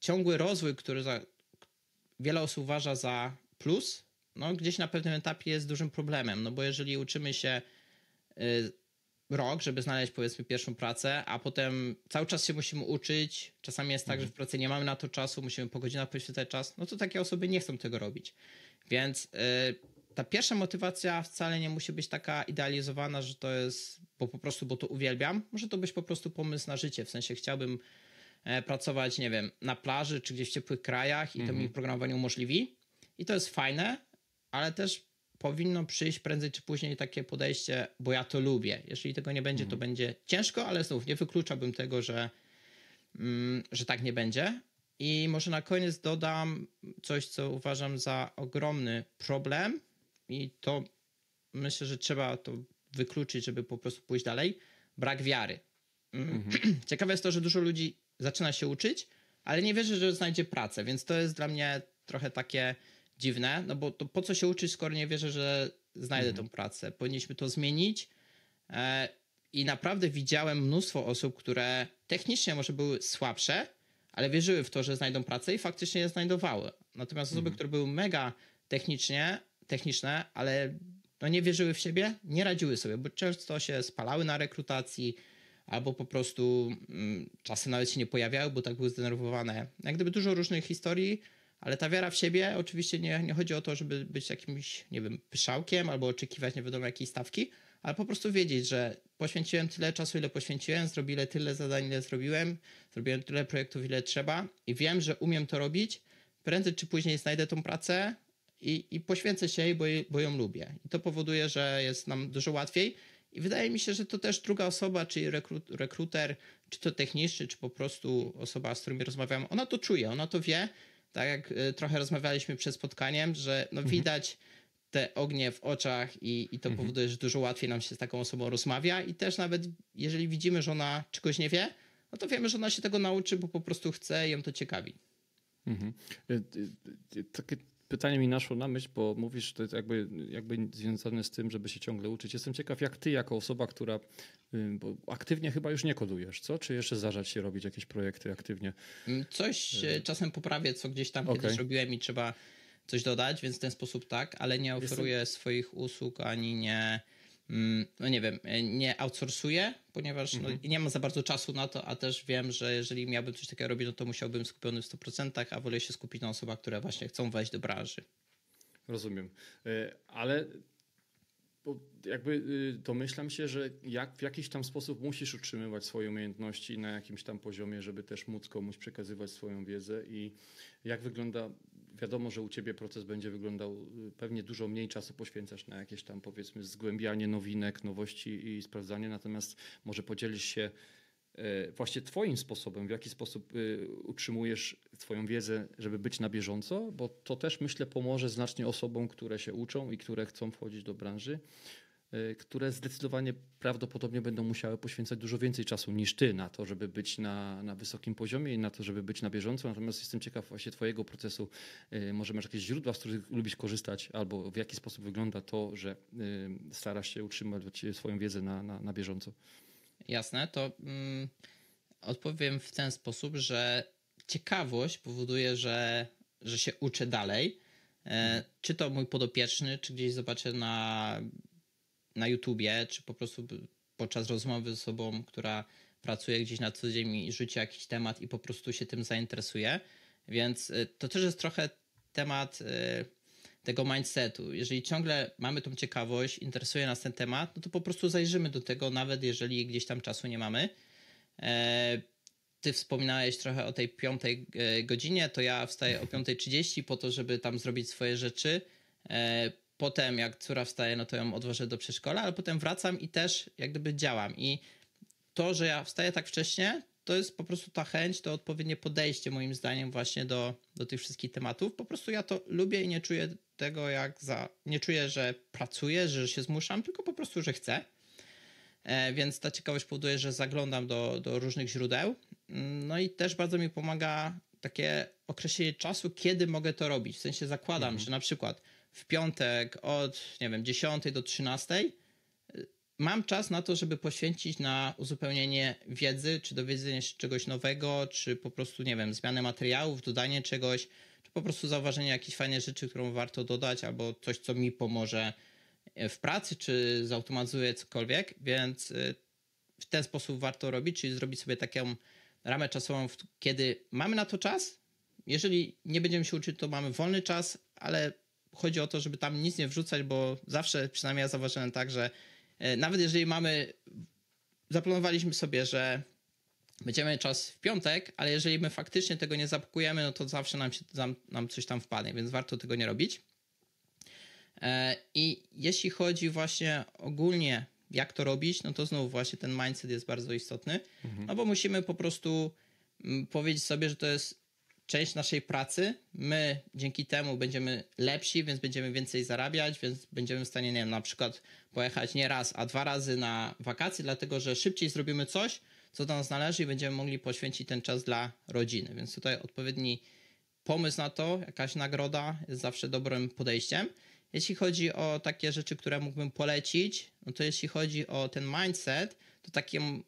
ciągły rozwój, który za, wiele osób uważa za plus, no, gdzieś na pewnym etapie jest dużym problemem, no bo jeżeli uczymy się y, rok, żeby znaleźć powiedzmy pierwszą pracę, a potem cały czas się musimy uczyć, czasami jest tak, mhm. że w mhm. pracy nie mamy na to czasu, musimy po godzinach poświęcać czas, no to takie osoby nie chcą tego robić. Więc y, ta pierwsza motywacja wcale nie musi być taka idealizowana, że to jest, bo po prostu, bo to uwielbiam. Może to być po prostu pomysł na życie, w sensie chciałbym e, pracować, nie wiem, na plaży czy gdzieś w ciepłych krajach i to mi mhm. programowanie umożliwi. I to jest fajne, ale też powinno przyjść prędzej czy później takie podejście, bo ja to lubię. Jeżeli tego nie będzie, to mhm. będzie ciężko, ale znów nie wykluczałbym tego, że, mm, że tak nie będzie. I może na koniec dodam coś, co uważam za ogromny problem, i to myślę, że trzeba to wykluczyć, żeby po prostu pójść dalej. Brak wiary. Mm. Mhm. (clears throat) Ciekawe jest to, że dużo ludzi zaczyna się uczyć, ale nie wierzy, że znajdzie pracę, więc to jest dla mnie trochę takie dziwne, no bo to po co się uczyć, skoro nie wierzę, że znajdę mhm. tą pracę? Powinniśmy to zmienić. E, I naprawdę widziałem mnóstwo osób, które technicznie może były słabsze, ale wierzyły w to, że znajdą pracę i faktycznie je znajdowały. Natomiast osoby, mhm. które były mega technicznie, techniczne, ale no nie wierzyły w siebie, nie radziły sobie, bo często się spalały na rekrutacji, albo po prostu mm, czasy nawet się nie pojawiały, bo tak były zdenerwowane. Jak gdyby dużo różnych historii, ale ta wiara w siebie, oczywiście nie, nie chodzi o to, żeby być jakimś, nie wiem, pyszałkiem albo oczekiwać nie wiadomo jakiej stawki, ale po prostu wiedzieć, że poświęciłem tyle czasu, ile poświęciłem, zrobiłem tyle zadań, ile zrobiłem, zrobiłem tyle projektów, ile trzeba i wiem, że umiem to robić. Prędzej czy później znajdę tą pracę i, i poświęcę się jej, bo, bo ją lubię. I to powoduje, że jest nam dużo łatwiej. I wydaje mi się, że to też druga osoba, czyli rekrut, rekruter, czy to techniczny, czy po prostu osoba, z którymi rozmawiam, ona to czuje, ona to wie tak jak y, trochę rozmawialiśmy przed spotkaniem, że no mhm. widać te ognie w oczach i, i to mhm. powoduje, że dużo łatwiej nam się z taką osobą rozmawia i też nawet jeżeli widzimy, że ona czegoś nie wie, no to wiemy, że ona się tego nauczy, bo po prostu chce i ją to ciekawi. Mhm. Y, y, takie pytanie mi naszło na myśl, bo mówisz, że to jest jakby, jakby związane z tym, żeby się ciągle uczyć. Jestem ciekaw, jak ty jako osoba, która aktywnie chyba już nie kodujesz, co? Czy jeszcze zarzać się robić jakieś projekty aktywnie? Mm, coś e, czasem poprawię, co gdzieś tam okay. kiedyś robiłem i trzeba coś dodać, więc w ten sposób tak, ale nie oferuję Jestem... swoich usług ani nie Mm, no nie wiem, e, nie outsourcuję, ponieważ no, mhm. no, nie mam za bardzo czasu na to, a też wiem, że jeżeli miałbym coś takiego robić, no to musiałbym skupiony w 100%, a wolę się skupić na osobach, które właśnie chcą wejść do branży. Rozumiem, e, ale bo jakby y, domyślam się, że jak, w jakiś tam sposób musisz utrzymywać swoje umiejętności na jakimś tam poziomie, żeby też móc komuś przekazywać swoją wiedzę i jak wygląda wiadomo, że u ciebie proces będzie wyglądał y, pewnie dużo mniej czasu poświęcasz na jakieś tam powiedzmy zgłębianie nowinek, nowości i sprawdzanie, natomiast może podzielisz się e, właśnie Twoim sposobem, w jaki sposób y, utrzymujesz Twoją wiedzę, żeby być na bieżąco, bo to też myślę pomoże znacznie osobom, które się uczą i które chcą wchodzić do branży, Y, które zdecydowanie prawdopodobnie będą musiały poświęcać dużo więcej czasu niż ty na to, żeby być na, na wysokim poziomie i na to, żeby być na bieżąco. Natomiast jestem ciekaw właśnie twojego procesu. Y, może masz jakieś źródła, z których lubisz korzystać albo w jaki sposób wygląda to, że y, starasz się utrzymać swoją wiedzę na, na, na bieżąco. Jasne, to mm, odpowiem w ten sposób, że ciekawość powoduje, że, że się uczę dalej. E, mhm. czy to mój podopieczny, czy gdzieś zobaczę na na YouTubie, czy po prostu podczas rozmowy z osobą, która pracuje gdzieś na co dzień i rzuci jakiś temat i po prostu się tym zainteresuje. Więc y, to też jest trochę temat y, tego mindsetu. Jeżeli ciągle mamy tą ciekawość, interesuje nas ten temat, no to po prostu zajrzymy do tego, nawet jeżeli gdzieś tam czasu nie mamy. E, ty wspominałeś trochę o tej piątej e, godzinie, to ja wstaję o 5.30 po to, żeby tam zrobić swoje rzeczy, e, potem jak córa wstaje, no to ją odwożę do przedszkola, ale potem wracam i też jak gdyby działam. I to, że ja wstaję tak wcześnie, to jest po prostu ta chęć, to odpowiednie podejście moim zdaniem właśnie do, do tych wszystkich tematów. Po prostu ja to lubię i nie czuję tego jak za... Nie czuję, że pracuję, że się zmuszam, tylko po prostu, że chcę. E, więc ta ciekawość powoduje, że zaglądam do, do różnych źródeł. Mm, no i też bardzo mi pomaga takie określenie czasu, kiedy mogę to robić. W sensie zakładam, mhm. że na przykład w piątek od, nie wiem, 10 do 13 mam czas na to, żeby poświęcić na uzupełnienie wiedzy, czy dowiedzenie się czegoś nowego, czy po prostu, nie wiem, zmianę materiałów, dodanie czegoś, czy po prostu zauważenie jakichś fajnych rzeczy, którą warto dodać, albo coś, co mi pomoże w pracy, czy zautomatyzuje cokolwiek, więc y, w ten sposób warto robić, czyli zrobić sobie taką ramę czasową, kiedy mamy na to czas. Jeżeli nie będziemy się uczyć, to mamy wolny czas, ale chodzi o to, żeby tam nic nie wrzucać, bo zawsze, przynajmniej ja zauważyłem tak, że e, nawet jeżeli mamy, zaplanowaliśmy sobie, że będziemy czas w piątek, ale jeżeli my faktycznie tego nie zapakujemy, no to zawsze nam, się, nam coś tam wpadnie, więc warto tego nie robić. E, I jeśli chodzi właśnie ogólnie, jak to robić, no to znów właśnie ten mindset jest bardzo istotny, mhm. no bo musimy po prostu mm, powiedzieć sobie, że to jest część naszej pracy. My dzięki temu będziemy lepsi, więc będziemy więcej zarabiać, więc będziemy w stanie, nie wiem, na przykład pojechać nie raz, a dwa razy na wakacje, dlatego że szybciej zrobimy coś, co do nas należy i będziemy mogli poświęcić ten czas dla rodziny. Więc tutaj odpowiedni pomysł na to, jakaś nagroda jest zawsze dobrym podejściem. Jeśli chodzi o takie rzeczy, które mógłbym polecić, no to jeśli chodzi o ten mindset, to takim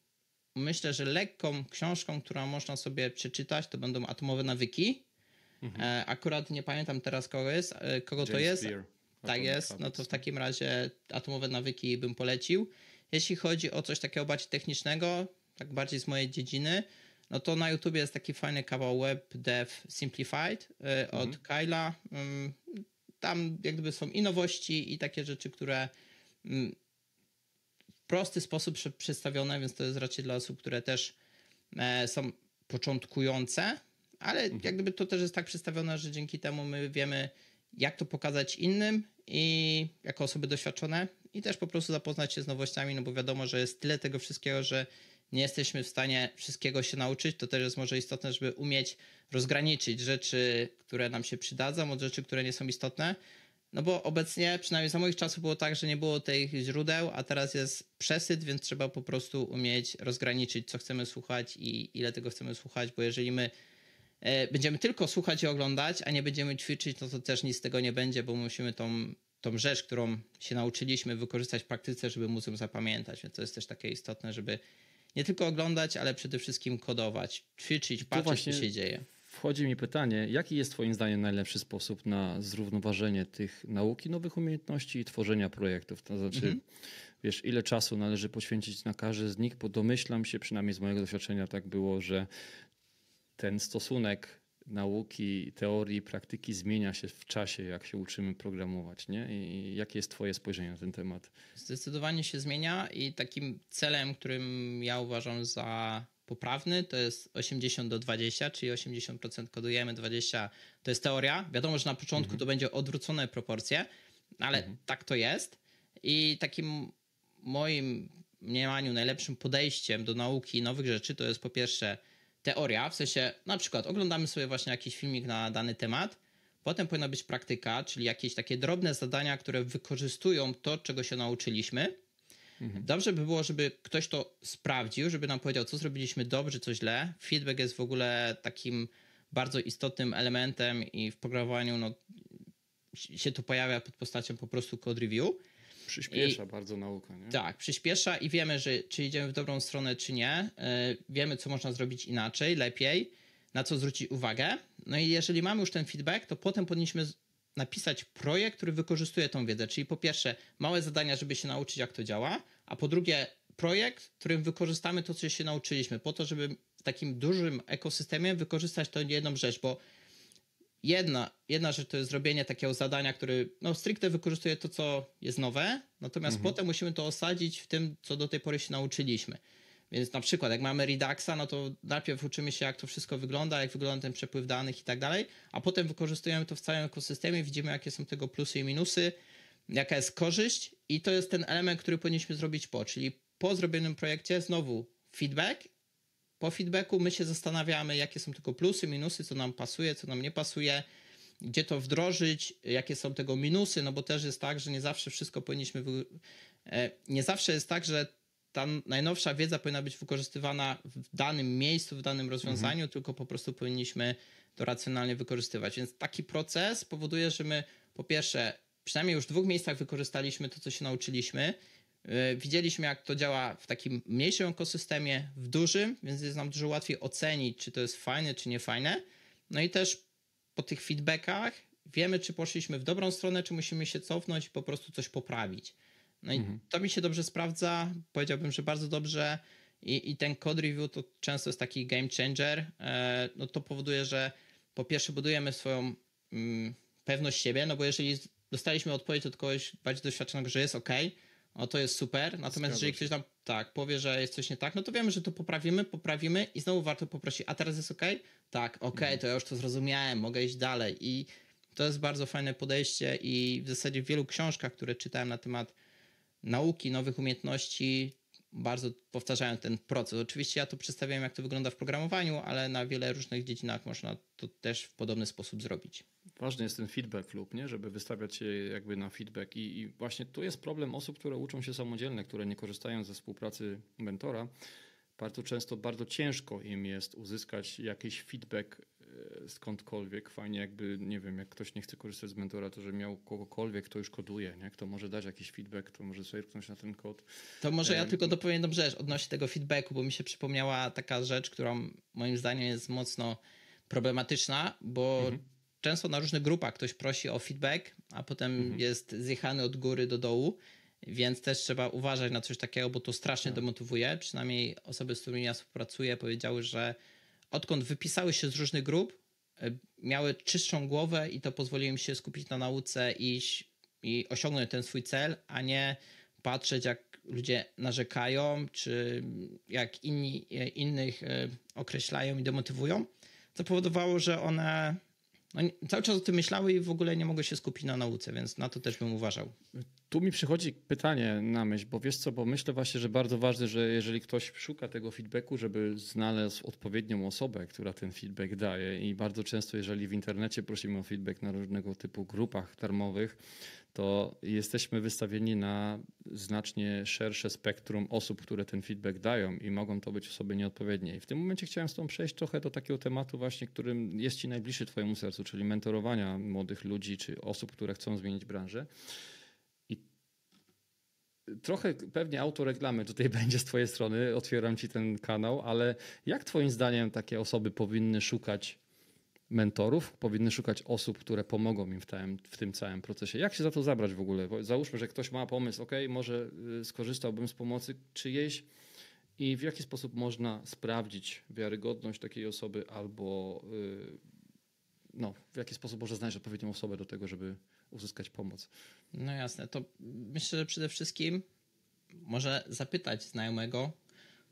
myślę, że lekką książką, którą można sobie przeczytać, to będą Atomowe Nawyki. Mhm. E, akurat nie pamiętam teraz, kogo, jest, e, kogo to jest. Tak jest, no to w takim razie atomowe nawyki bym polecił. Jeśli chodzi o coś takiego bardziej technicznego, tak bardziej z mojej dziedziny, no to na YouTube jest taki fajny kawał Web Dev Simplified e, od mhm. Kyla. Mm, tam jakby są i nowości, i takie rzeczy, które mm, prosty sposób przedstawione, więc to jest raczej dla osób, które też e, są początkujące, ale jak mhm. gdyby to też jest tak przedstawione, że dzięki temu my wiemy, jak to pokazać innym i jako osoby doświadczone i też po prostu zapoznać się z nowościami, no bo wiadomo, że jest tyle tego wszystkiego, że nie jesteśmy w stanie wszystkiego się nauczyć, to też jest może istotne, żeby umieć rozgraniczyć rzeczy, które nam się przydadzą od rzeczy, które nie są istotne, no bo obecnie, przynajmniej za moich czasów, było tak, że nie było tych źródeł, a teraz jest przesyt, więc trzeba po prostu umieć rozgraniczyć, co chcemy słuchać i ile tego chcemy słuchać, bo jeżeli my e, będziemy tylko słuchać i oglądać, a nie będziemy ćwiczyć, no to też nic z tego nie będzie, bo musimy tą, tą rzecz, którą się nauczyliśmy, wykorzystać w praktyce, żeby móc ją zapamiętać. Więc to jest też takie istotne, żeby nie tylko oglądać, ale przede wszystkim kodować, ćwiczyć, patrzeć, co się dzieje wchodzi mi pytanie, jaki jest Twoim zdaniem najlepszy sposób na zrównoważenie tych nauki, nowych umiejętności i tworzenia projektów? To znaczy, mhm. wiesz, ile czasu należy poświęcić na każdy z nich, bo domyślam się, przynajmniej z mojego doświadczenia tak było, że ten stosunek nauki, teorii, praktyki zmienia się w czasie, jak się uczymy programować, nie? I jakie jest Twoje spojrzenie na ten temat? Zdecydowanie się zmienia i takim celem, którym ja uważam za poprawny, to jest 80 do 20, czyli 80% kodujemy, 20 to jest teoria. Wiadomo, że na początku mhm. to będzie odwrócone proporcje, ale mhm. tak to jest. I takim moim mniemaniu najlepszym podejściem do nauki nowych rzeczy to jest po pierwsze teoria, w sensie na przykład oglądamy sobie właśnie jakiś filmik na dany temat, potem powinna być praktyka, czyli jakieś takie drobne zadania, które wykorzystują to, czego się nauczyliśmy. Mhm. Dobrze by było, żeby ktoś to sprawdził, żeby nam powiedział, co zrobiliśmy dobrze, co źle. Feedback jest w ogóle takim bardzo istotnym elementem i w programowaniu no, się to pojawia pod postacią po prostu code review. Przyspiesza I, bardzo naukę, nie? Tak, przyspiesza i wiemy, że czy idziemy w dobrą stronę, czy nie. Y, wiemy, co można zrobić inaczej, lepiej, na co zwrócić uwagę. No i jeżeli mamy już ten feedback, to potem powinniśmy napisać projekt, który wykorzystuje tą wiedzę. Czyli po pierwsze, małe zadania, żeby się nauczyć, jak to działa a po drugie projekt, w którym wykorzystamy to, co się nauczyliśmy, po to, żeby w takim dużym ekosystemie wykorzystać tę jedną rzecz, bo jedna, jedna rzecz to jest zrobienie takiego zadania, który no, stricte wykorzystuje to, co jest nowe, natomiast mhm. potem musimy to osadzić w tym, co do tej pory się nauczyliśmy. Więc na przykład, jak mamy Reduxa, no to najpierw uczymy się, jak to wszystko wygląda, jak wygląda ten przepływ danych i tak dalej, a potem wykorzystujemy to w całym ekosystemie, widzimy, jakie są tego plusy i minusy, jaka jest korzyść i to jest ten element, który powinniśmy zrobić po, czyli po zrobionym projekcie znowu feedback. Po feedbacku my się zastanawiamy, jakie są tylko plusy, minusy, co nam pasuje, co nam nie pasuje, gdzie to wdrożyć, jakie są tego minusy, no bo też jest tak, że nie zawsze wszystko powinniśmy. Wy... E, nie zawsze jest tak, że ta najnowsza wiedza powinna być wykorzystywana w danym miejscu, w danym rozwiązaniu, mhm. tylko po prostu powinniśmy to racjonalnie wykorzystywać. Więc taki proces powoduje, że my po pierwsze przynajmniej już w dwóch miejscach wykorzystaliśmy to, co się nauczyliśmy. E, widzieliśmy, jak to działa w takim mniejszym ekosystemie, w dużym, więc jest nam dużo łatwiej ocenić, czy to jest fajne, czy niefajne. No i też po tych feedbackach wiemy, czy poszliśmy w dobrą stronę, czy musimy się cofnąć i po prostu coś poprawić. No i mhm. to mi się dobrze sprawdza. Powiedziałbym, że bardzo dobrze. I, i ten code review to często jest taki game changer. E, no to powoduje, że po pierwsze budujemy swoją mm, pewność siebie, no bo jeżeli dostaliśmy odpowiedź od kogoś bardziej doświadczonego, że jest ok, o to jest super, natomiast Zgadza jeżeli ktoś nam tak powie, że jest coś nie tak, no to wiemy, że to poprawimy, poprawimy i znowu warto poprosić, a teraz jest ok? Tak, ok, mhm. to ja już to zrozumiałem, mogę iść dalej i to jest bardzo fajne podejście i w zasadzie w wielu książkach, które czytałem na temat nauki, nowych umiejętności, bardzo powtarzają ten proces. Oczywiście ja to przedstawiam, jak to wygląda w programowaniu, ale na wiele różnych dziedzinach można to też w podobny sposób zrobić ważny jest ten feedback lub nie, żeby wystawiać się jakby na feedback I, i właśnie tu jest problem osób, które uczą się samodzielnie, które nie korzystają ze współpracy mentora. Bardzo często bardzo ciężko im jest uzyskać jakiś feedback e, skądkolwiek. Fajnie jakby, nie wiem, jak ktoś nie chce korzystać z mentora, to że miał kogokolwiek, kto już koduje, nie? kto może dać jakiś feedback, kto może sobie na ten kod. To może ja tylko dopowiem dobrze rzecz odnośnie tego feedbacku, bo mi się przypomniała taka rzecz, którą moim zdaniem jest mocno problematyczna, bo mhm często na różnych grupach ktoś prosi o feedback, a potem mhm. jest zjechany od góry do dołu, więc też trzeba uważać na coś takiego, bo to strasznie tak. demotywuje. Przynajmniej osoby, z którymi ja współpracuję, powiedziały, że odkąd wypisały się z różnych grup, e, miały czystszą głowę i to pozwoliło im się skupić na nauce i, i osiągnąć ten swój cel, a nie patrzeć, jak ludzie narzekają, czy jak inni, e, innych e, określają i demotywują, co powodowało, że one no, cały czas o tym myślały i w ogóle nie mogę się skupić na nauce, więc na to też bym uważał. Tu mi przychodzi pytanie na myśl, bo wiesz co, bo myślę właśnie, że bardzo ważne, że jeżeli ktoś szuka tego feedbacku, żeby znaleźć odpowiednią osobę, która ten feedback daje i bardzo często jeżeli w internecie prosimy o feedback na różnego typu grupach darmowych, to jesteśmy wystawieni na znacznie szersze spektrum osób, które ten feedback dają i mogą to być osoby nieodpowiednie. I w tym momencie chciałem z tą przejść trochę do takiego tematu właśnie, którym jest Ci najbliższy Twojemu sercu, czyli mentorowania młodych ludzi czy osób, które chcą zmienić branżę trochę pewnie autoreklamy tutaj (laughs) będzie z Twojej strony, otwieram Ci ten kanał, ale jak Twoim zdaniem takie osoby powinny szukać mentorów, powinny szukać osób, które pomogą im w tym, w tym całym procesie? Jak się za to zabrać w ogóle? Bo załóżmy, że ktoś ma pomysł, ok, może y, skorzystałbym z pomocy czyjejś i w jaki sposób można sprawdzić wiarygodność takiej osoby albo y, no, w jaki sposób można znaleźć odpowiednią osobę do tego, żeby uzyskać pomoc. No jasne, to myślę, że przede wszystkim może zapytać znajomego,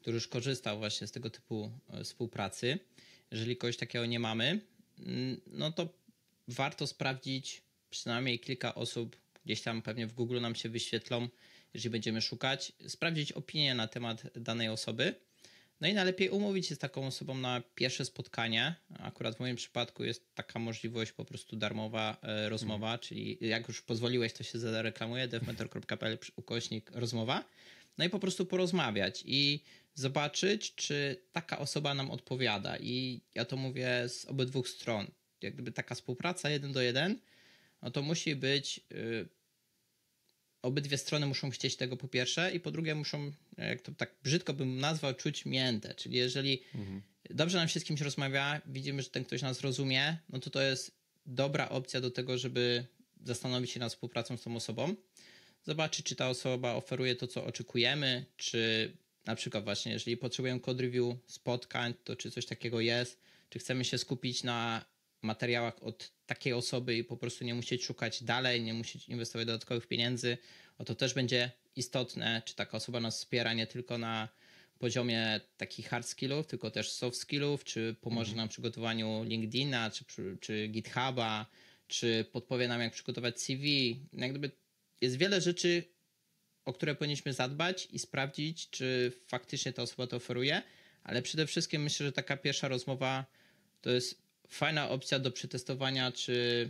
który już korzystał właśnie z tego typu e, współpracy. Jeżeli kogoś takiego nie mamy, mm, no to warto sprawdzić przynajmniej kilka osób, gdzieś tam pewnie w Google nam się wyświetlą, jeżeli będziemy szukać, sprawdzić opinię na temat danej osoby no i najlepiej umówić się z taką osobą na pierwsze spotkanie. Akurat w moim przypadku jest taka możliwość po prostu darmowa e, rozmowa, mhm. czyli jak już pozwoliłeś, to się zareklamuję devmentor.pl ukośnik rozmowa. No i po prostu porozmawiać i zobaczyć, czy taka osoba nam odpowiada. I ja to mówię z obydwu stron. Jak gdyby taka współpraca jeden do jeden, no to musi być y, obydwie strony muszą chcieć tego po pierwsze i po drugie muszą, e, jak to tak brzydko bym nazwał, czuć mięte. Czyli jeżeli mhm. dobrze nam się z kimś rozmawia, widzimy, że ten ktoś nas rozumie, no to to jest dobra opcja do tego, żeby zastanowić się nad współpracą z tą osobą, zobaczyć, czy ta osoba oferuje to, co oczekujemy, czy na przykład właśnie, jeżeli potrzebujemy code review spotkań, to czy coś takiego jest, czy chcemy się skupić na materiałach od takiej osoby i po prostu nie musieć szukać dalej, nie musieć inwestować dodatkowych pieniędzy, o no to też będzie istotne, czy taka osoba nas wspiera nie tylko na poziomie takich hard skillów, tylko też soft skillów, czy pomoże mhm. nam w przygotowaniu LinkedIna, czy, czy GitHuba, czy podpowie nam, jak przygotować CV. No jak gdyby jest wiele rzeczy, o które powinniśmy zadbać i sprawdzić, czy faktycznie ta osoba to oferuje, ale przede wszystkim myślę, że taka pierwsza rozmowa to jest fajna opcja do przetestowania, czy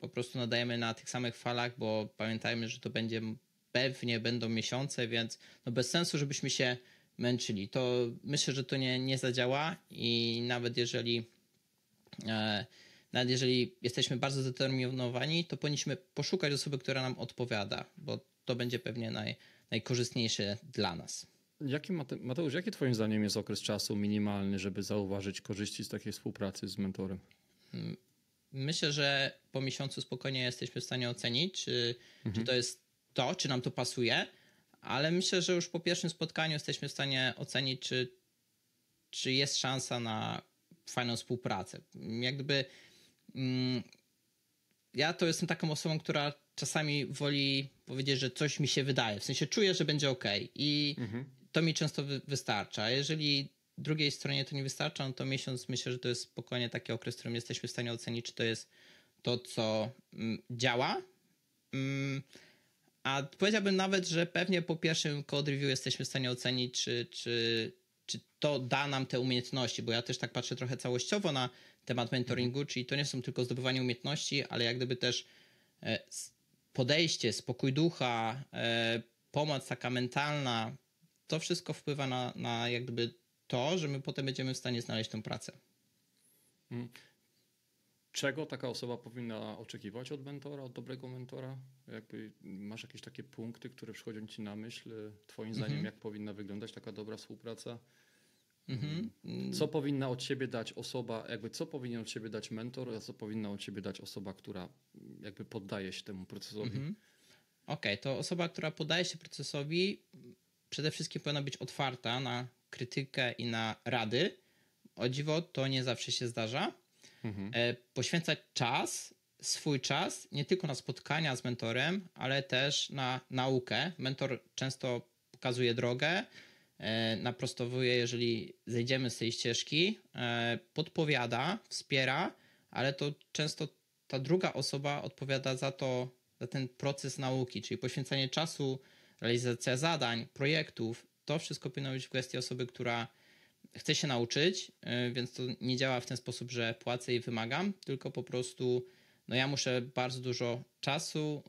po prostu nadajemy na tych samych falach, bo pamiętajmy, że to będzie pewnie będą miesiące, więc no bez sensu, żebyśmy się męczyli. To myślę, że to nie, nie zadziała i nawet jeżeli e, nawet jeżeli jesteśmy bardzo zdeterminowani, to powinniśmy poszukać osoby, która nam odpowiada, bo to będzie pewnie naj, najkorzystniejsze dla nas. Jaki Mateusz, jaki twoim zdaniem jest okres czasu minimalny, żeby zauważyć korzyści z takiej współpracy z mentorem? Hmm. Myślę, że po miesiącu spokojnie jesteśmy w stanie ocenić, czy, mhm. czy to jest to, czy nam to pasuje, ale myślę, że już po pierwszym spotkaniu jesteśmy w stanie ocenić, czy, czy jest szansa na fajną współpracę. Jak gdyby mm, ja to jestem taką osobą, która czasami woli powiedzieć, że coś mi się wydaje. W sensie czuję, że będzie ok. I mhm to mi często wy, wystarcza. Jeżeli drugiej stronie to nie wystarcza, no to miesiąc myślę, że to jest spokojnie taki okres, w którym jesteśmy w stanie ocenić, czy to jest to, co mm, działa. Mm, a powiedziałbym nawet, że pewnie po pierwszym code review jesteśmy w stanie ocenić, czy, czy, czy to da nam te umiejętności, bo ja też tak patrzę trochę całościowo na temat mentoringu, czyli to nie są tylko zdobywanie umiejętności, ale jak gdyby też e, podejście, spokój ducha, e, pomoc taka mentalna, to wszystko wpływa na, na jakby to, że my potem będziemy w stanie znaleźć tę pracę. Mm. Czego taka osoba powinna oczekiwać od mentora, od dobrego mentora? Jakby masz jakieś takie punkty, które przychodzą ci na myśl, y, twoim mhm. zdaniem, mhm. jak powinna wyglądać taka dobra współpraca? Mhm. Mm. Co powinna od siebie dać osoba, jakby co powinien od siebie dać mentor, a co powinna od siebie dać osoba, która jakby poddaje się temu procesowi? Mhm. Okej, okay, to osoba, która poddaje się procesowi, przede wszystkim powinna być otwarta na krytykę i na rady. O dziwo, to nie zawsze się zdarza. Mhm. E, poświęcać czas, swój czas, nie tylko na spotkania z mentorem, ale też na naukę. Mentor często pokazuje drogę, e, naprostowuje, jeżeli zejdziemy z tej ścieżki, e, podpowiada, wspiera, ale to często ta druga osoba odpowiada za to, za ten proces nauki, czyli poświęcanie czasu, realizacja zadań, projektów, to wszystko powinno być w kwestii osoby, która chce się nauczyć, y, więc to nie działa w ten sposób, że płacę i wymagam, tylko po prostu no ja muszę bardzo dużo czasu,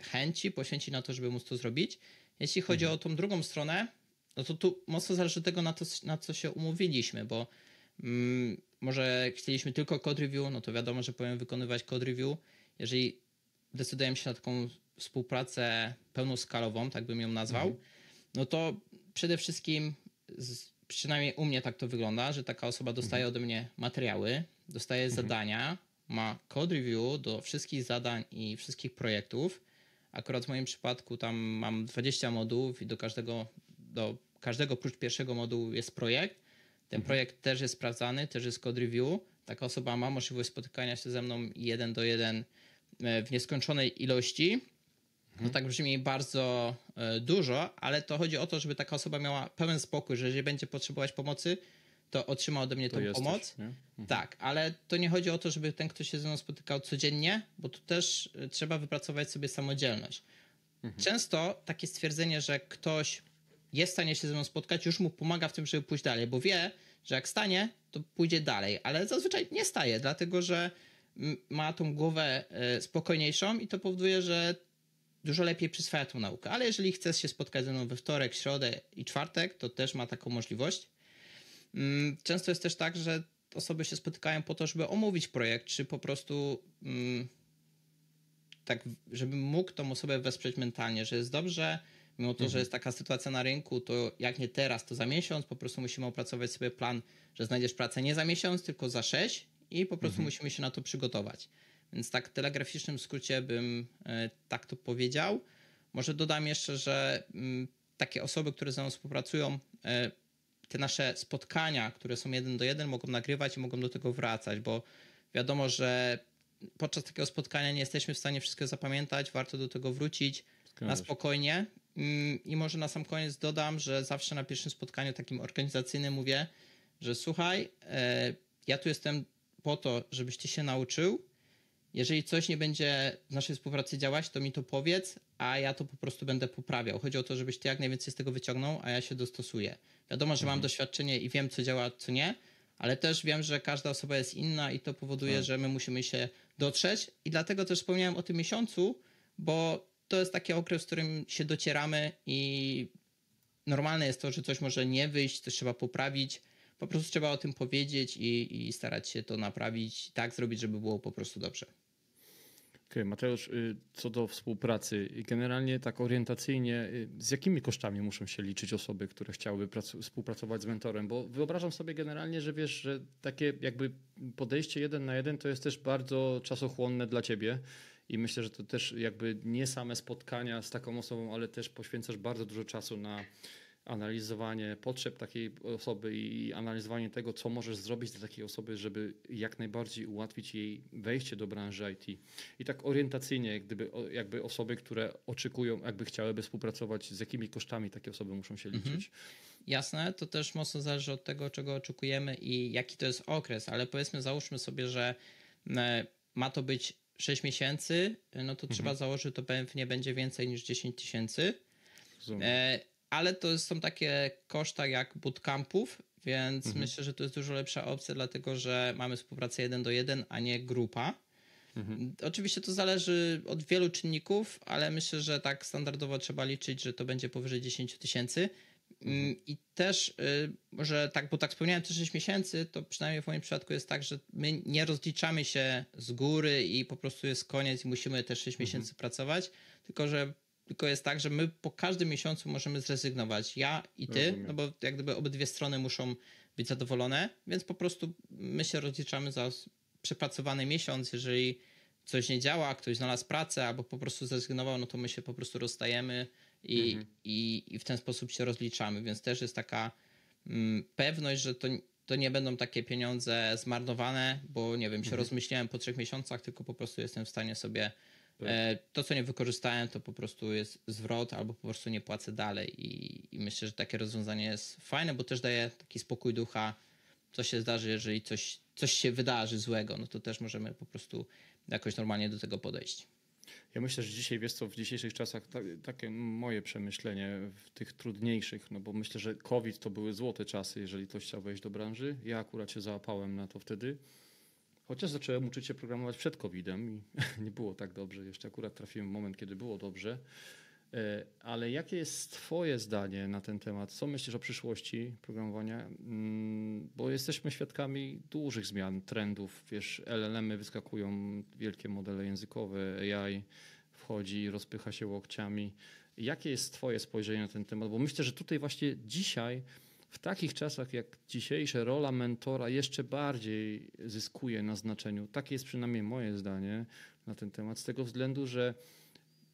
chęci poświęcić na to, żeby móc to zrobić. Jeśli chodzi mhm. o tą drugą stronę, no to tu mocno zależy od tego, na, to, na co się umówiliśmy, bo mm, może chcieliśmy tylko code review, no to wiadomo, że powinien wykonywać code review. Jeżeli decydujemy się na taką współpracę pełnoskalową, tak bym ją nazwał, mhm. no to przede wszystkim, przynajmniej u mnie tak to wygląda, że taka osoba dostaje mhm. ode mnie materiały, dostaje mhm. zadania, ma code review do wszystkich zadań i wszystkich projektów. Akurat w moim przypadku tam mam 20 modułów i do każdego, do każdego prócz pierwszego modułu jest projekt. Ten mhm. projekt też jest sprawdzany, też jest code review. Taka osoba ma możliwość spotykania się ze mną jeden do jeden e, w nieskończonej ilości no tak brzmi bardzo e, dużo, ale to chodzi o to, żeby taka osoba miała pełen spokój, że jeżeli będzie potrzebować pomocy, to otrzyma ode mnie to tą jesteś, pomoc. Mhm. Tak, ale to nie chodzi o to, żeby ten ktoś się ze mną spotykał codziennie, bo tu też e, trzeba wypracować sobie samodzielność. Mhm. Często takie stwierdzenie, że ktoś jest w stanie się ze mną spotkać, już mu pomaga w tym, żeby pójść dalej, bo wie, że jak stanie, to pójdzie dalej, ale zazwyczaj nie staje, dlatego że ma tą głowę e, spokojniejszą i to powoduje, że dużo lepiej przyswaja tą naukę. Ale jeżeli chcesz się spotkać ze mną we wtorek, środę i czwartek, to też ma taką możliwość. Mm, często jest też tak, że osoby się spotykają po to, żeby omówić projekt, czy po prostu mm, tak, żebym mógł tą osobę wesprzeć mentalnie, że jest dobrze, mimo to, mhm. że jest taka sytuacja na rynku, to jak nie teraz, to za miesiąc, po prostu musimy opracować sobie plan, że znajdziesz pracę nie za miesiąc, tylko za sześć i po prostu mhm. musimy się na to przygotować. Więc tak w telegraficznym skrócie bym e, tak to powiedział. Może dodam jeszcze, że mm, takie osoby, które ze mną współpracują, e, te nasze spotkania, które są jeden do jeden, mogą nagrywać i mogą do tego wracać, bo wiadomo, że podczas takiego spotkania nie jesteśmy w stanie wszystkiego zapamiętać, warto do tego wrócić na spokojnie. Mm, I może na sam koniec dodam, że zawsze na pierwszym spotkaniu takim organizacyjnym mówię, że słuchaj, e, ja tu jestem po to, żebyś ty się nauczył, jeżeli coś nie będzie w naszej współpracy działać, to mi to powiedz, a ja to po prostu będę poprawiał. Chodzi o to, żebyś ty jak najwięcej z tego wyciągnął, a ja się dostosuję. Wiadomo, że mhm. mam doświadczenie i wiem, co działa, co nie, ale też wiem, że każda osoba jest inna i to powoduje, tak. że my musimy się dotrzeć. I dlatego też wspomniałem o tym miesiącu, bo to jest taki okres, w którym się docieramy i normalne jest to, że coś może nie wyjść, coś trzeba poprawić. Po prostu trzeba o tym powiedzieć i, i starać się to naprawić, tak zrobić, żeby było po prostu dobrze. Okay, Mateusz, y, co do współpracy, y, generalnie tak orientacyjnie, y, z jakimi kosztami muszą się liczyć osoby, które chciałyby współpracować z mentorem? Bo wyobrażam sobie generalnie, że wiesz, że takie jakby podejście jeden na jeden to jest też bardzo czasochłonne dla ciebie i myślę, że to też jakby nie same spotkania z taką osobą, ale też poświęcasz bardzo dużo czasu na analizowanie potrzeb takiej osoby i analizowanie tego, co możesz zrobić dla takiej osoby, żeby jak najbardziej ułatwić jej wejście do branży IT. I tak orientacyjnie, gdyby, jakby osoby, które oczekują, jakby chciałyby współpracować, z jakimi kosztami takie osoby muszą się mhm. liczyć. Mhm. Jasne, to też mocno zależy od tego, czego oczekujemy i jaki to jest okres, ale powiedzmy, załóżmy sobie, że ma to być 6 miesięcy, no to mhm. trzeba założyć, to pewnie będzie więcej niż 10 tysięcy. Rozumiem. E, ale to są takie koszta jak bootcampów, więc mhm. myślę, że to jest dużo lepsza opcja, dlatego że mamy współpracę jeden do jeden, a nie grupa. Mhm. Oczywiście to zależy od wielu czynników, ale myślę, że tak standardowo trzeba liczyć, że to będzie powyżej 10 tysięcy. Mm, mhm. I też, y, że tak, bo tak wspomniałem, te 6 miesięcy, to przynajmniej w moim przypadku jest tak, że my nie rozliczamy się z góry i po prostu jest koniec i musimy te 6 mhm. miesięcy pracować, tylko że tylko jest tak, że my po każdym miesiącu możemy zrezygnować, ja i ty, Rozumiem. no bo jak gdyby obydwie strony muszą być zadowolone, więc po prostu my się rozliczamy za przepracowany miesiąc, jeżeli coś nie działa, ktoś znalazł pracę albo po prostu zrezygnował, no to my się po prostu rozstajemy i, mhm. i, i w ten sposób się rozliczamy, więc też jest taka mm, pewność, że to, to nie będą takie pieniądze zmarnowane, bo nie wiem, się mhm. rozmyślałem po trzech miesiącach, tylko po prostu jestem w stanie sobie tak. E, to, co nie wykorzystałem, to po prostu jest zwrot albo po prostu nie płacę dalej. I, I, myślę, że takie rozwiązanie jest fajne, bo też daje taki spokój ducha, co się zdarzy, jeżeli coś, coś się wydarzy złego, no to też możemy po prostu jakoś normalnie do tego podejść. Ja myślę, że dzisiaj, wiesz co, w dzisiejszych czasach ta, takie moje przemyślenie w tych trudniejszych, no bo myślę, że COVID to były złote czasy, jeżeli ktoś chciał wejść do branży. Ja akurat się załapałem na to wtedy. Chociaż zacząłem uczyć się programować przed COVID-em i (laughs) nie było tak dobrze. Jeszcze akurat trafiłem w moment, kiedy było dobrze. E, ale jakie jest Twoje zdanie na ten temat? Co myślisz o przyszłości programowania? Mm, bo jesteśmy świadkami dużych zmian, trendów. Wiesz, LLM-y wyskakują, wielkie modele językowe, AI wchodzi, rozpycha się łokciami. Jakie jest Twoje spojrzenie na ten temat? Bo myślę, że tutaj właśnie dzisiaj w takich czasach jak dzisiejsze rola mentora jeszcze bardziej zyskuje na znaczeniu. Takie jest przynajmniej moje zdanie na ten temat, z tego względu, że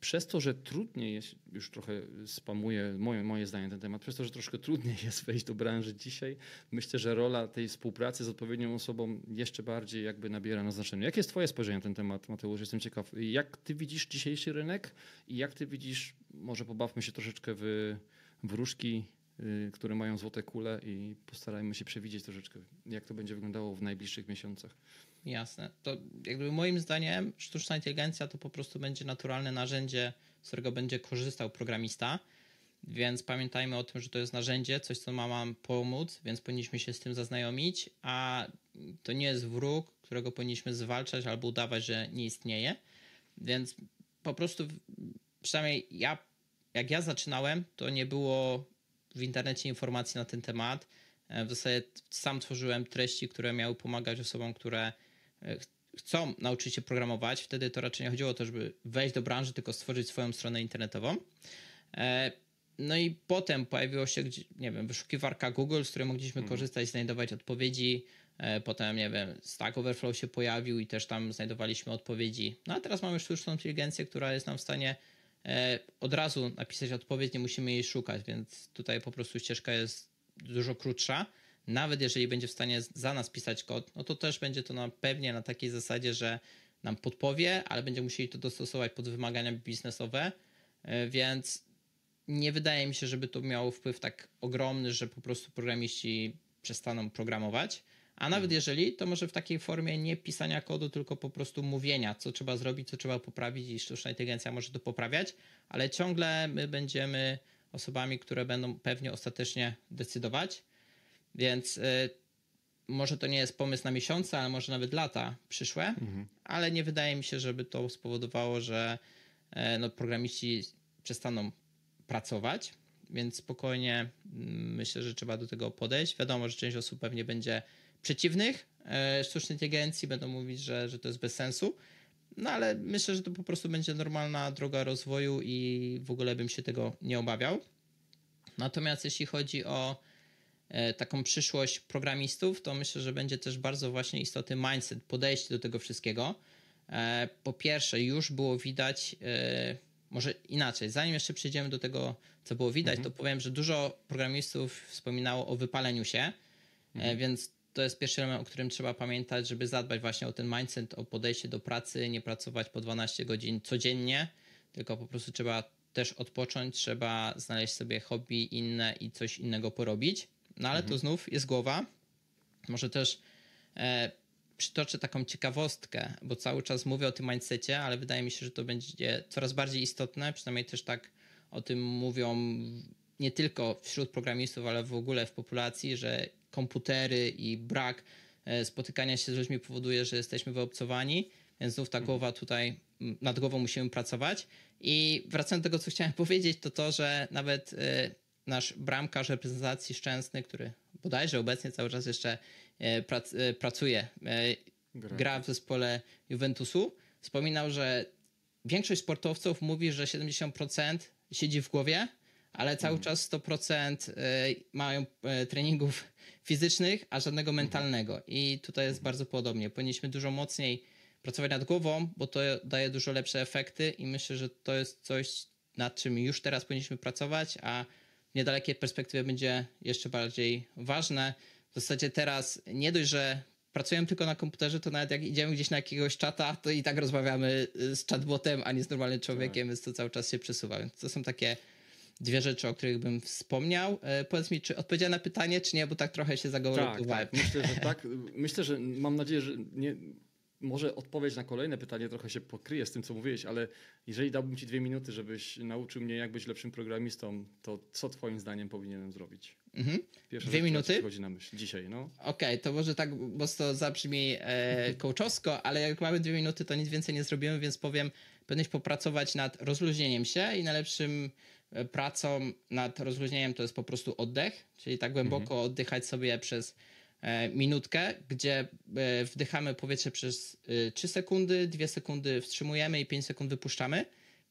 przez to, że trudniej jest, już trochę spamuję moje, moje zdanie na ten temat, przez to, że troszkę trudniej jest wejść do branży dzisiaj, myślę, że rola tej współpracy z odpowiednią osobą jeszcze bardziej jakby nabiera na znaczeniu. Jakie jest twoje spojrzenie na ten temat, Mateusz? Jestem ciekaw. Jak ty widzisz dzisiejszy rynek i jak ty widzisz, może pobawmy się troszeczkę w wróżki Y, które mają złote kule i postarajmy się przewidzieć troszeczkę, jak to będzie wyglądało w najbliższych miesiącach. Jasne. To jakby moim zdaniem sztuczna inteligencja to po prostu będzie naturalne narzędzie, z którego będzie korzystał programista, więc pamiętajmy o tym, że to jest narzędzie, coś, co ma nam pomóc, więc powinniśmy się z tym zaznajomić, a to nie jest wróg, którego powinniśmy zwalczać albo udawać, że nie istnieje, więc po prostu przynajmniej ja, jak ja zaczynałem, to nie było w internecie informacji na ten temat. E, w zasadzie sam tworzyłem treści, które miały pomagać osobom, które e, chcą nauczyć się programować. Wtedy to raczej nie chodziło o to, żeby wejść do branży, tylko stworzyć swoją stronę internetową. E, no i potem pojawiło się, nie wiem, wyszukiwarka Google, z której mogliśmy hmm. korzystać, znajdować odpowiedzi. Potem, nie wiem, Stack Overflow się pojawił i też tam znajdowaliśmy odpowiedzi. No a teraz mamy sztuczną inteligencję, która jest nam w stanie E, od razu napisać odpowiedź, nie musimy jej szukać, więc tutaj po prostu ścieżka jest dużo krótsza. Nawet jeżeli będzie w stanie za nas pisać kod, no to też będzie to na, pewnie na takiej zasadzie, że nam podpowie, ale będziemy musieli to dostosować pod wymagania biznesowe, e, więc nie wydaje mi się, żeby to miało wpływ tak ogromny, że po prostu programiści przestaną programować. A nawet hmm. jeżeli, to może w takiej formie nie pisania kodu, tylko po prostu mówienia, co trzeba zrobić, co trzeba poprawić i sztuczna inteligencja może to poprawiać, ale ciągle my będziemy osobami, które będą pewnie ostatecznie decydować, więc y, może to nie jest pomysł na miesiące, ale może nawet lata przyszłe, mhm. ale nie wydaje mi się, żeby to spowodowało, że e, no, programiści przestaną pracować, więc spokojnie mm, myślę, że trzeba do tego podejść. Wiadomo, że część osób pewnie będzie przeciwnych e, sztucznej inteligencji, będą mówić, że, że to jest bez sensu. No ale myślę, że to po prostu będzie normalna droga rozwoju i w ogóle bym się tego nie obawiał. Natomiast jeśli chodzi o e, taką przyszłość programistów, to myślę, że będzie też bardzo właśnie istotny mindset, podejście do tego wszystkiego. E, po pierwsze, już było widać, może inaczej, zanim jeszcze przejdziemy do tego, co było widać, mhm. to powiem, że dużo programistów wspominało o wypaleniu się, mhm. więc to jest pierwszy element, o którym trzeba pamiętać, żeby zadbać właśnie o ten mindset, o podejście do pracy, nie pracować po 12 godzin codziennie, tylko po prostu trzeba też odpocząć, trzeba znaleźć sobie hobby inne i coś innego porobić. No ale mhm. to znów jest głowa. Może też e, przytoczę taką ciekawostkę, bo cały czas mówię o tym mindsetie, ale wydaje mi się, że to będzie coraz bardziej istotne, przynajmniej też tak o tym mówią nie tylko wśród programistów, ale w ogóle w populacji, że komputery i brak e, spotykania się z ludźmi powoduje, że jesteśmy wyobcowani, więc znów ta mhm. głowa tutaj, nad głową musimy pracować. I wracając do tego, co chciałem (laughs) powiedzieć, to to, że nawet e, nasz bramkarz reprezentacji Szczęsny, który bodajże obecnie cały czas jeszcze e, prac, pracuje, gra. gra w zespole Juventusu, wspominał, że większość sportowców mówi, że 70% siedzi w głowie, ale cały mhm. czas 100% y, mają y, treningów (laughs) fizycznych, a żadnego mhm. mentalnego. I tutaj jest mhm. bardzo podobnie. Powinniśmy dużo mocniej pracować nad głową, bo to daje dużo lepsze efekty i myślę, że to jest coś, nad czym już teraz powinniśmy pracować, a w niedalekiej perspektywie będzie jeszcze bardziej ważne. W zasadzie teraz nie dość, że pracujemy tylko na komputerze, to nawet jak idziemy gdzieś na jakiegoś czata, to i tak rozmawiamy y, z chatbotem, a nie z normalnym człowiekiem, tak. więc to cały czas się przesuwa. Więc to są takie dwie rzeczy, o których bym wspomniał. E, powiedz mi, czy odpowiedziałem na pytanie, czy nie, bo tak trochę się zagołowałem. Tak, tak, myślę, że (laughs) tak. Myślę, że mam nadzieję, że nie, może odpowiedź na kolejne pytanie trochę się pokryje z tym, co mówiłeś, ale jeżeli dałbym ci dwie minuty, żebyś nauczył mnie, jak być lepszym programistą, to co twoim zdaniem powinienem zrobić? Mhm. Pierwsza dwie rzecz, minuty? Chodzi na myśl dzisiaj, no. Okej, okay, to może tak, bo to zabrzmi e, (laughs) kołczowsko, ale jak mamy dwie minuty, to nic więcej nie zrobimy, więc powiem, powinieneś popracować nad rozluźnieniem się i najlepszym E, pracą nad rozluźnieniem to jest po prostu oddech, czyli tak głęboko mhm. oddychać sobie przez e, minutkę, gdzie e, wdychamy powietrze przez 3 sekundy, 2 sekundy wstrzymujemy i 5 sekund wypuszczamy.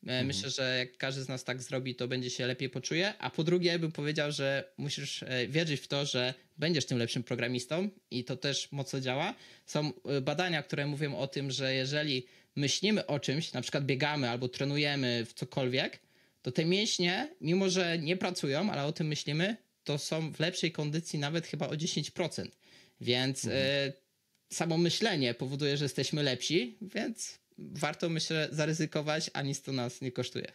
Mhm. Myślę, że jak każdy z nas tak zrobi, to będzie się lepiej poczuje. A po drugie, bym powiedział, że musisz wierzyć w to, że będziesz tym lepszym programistą i to też mocno działa. Są badania, które mówią o tym, że jeżeli myślimy o czymś, na przykład biegamy albo trenujemy w cokolwiek, to te mięśnie, mimo że nie pracują, ale o tym myślimy, to są w lepszej kondycji nawet chyba o 10%. Więc mhm. y, samo myślenie powoduje, że jesteśmy lepsi, więc warto myślę zaryzykować, a nic to nas nie kosztuje.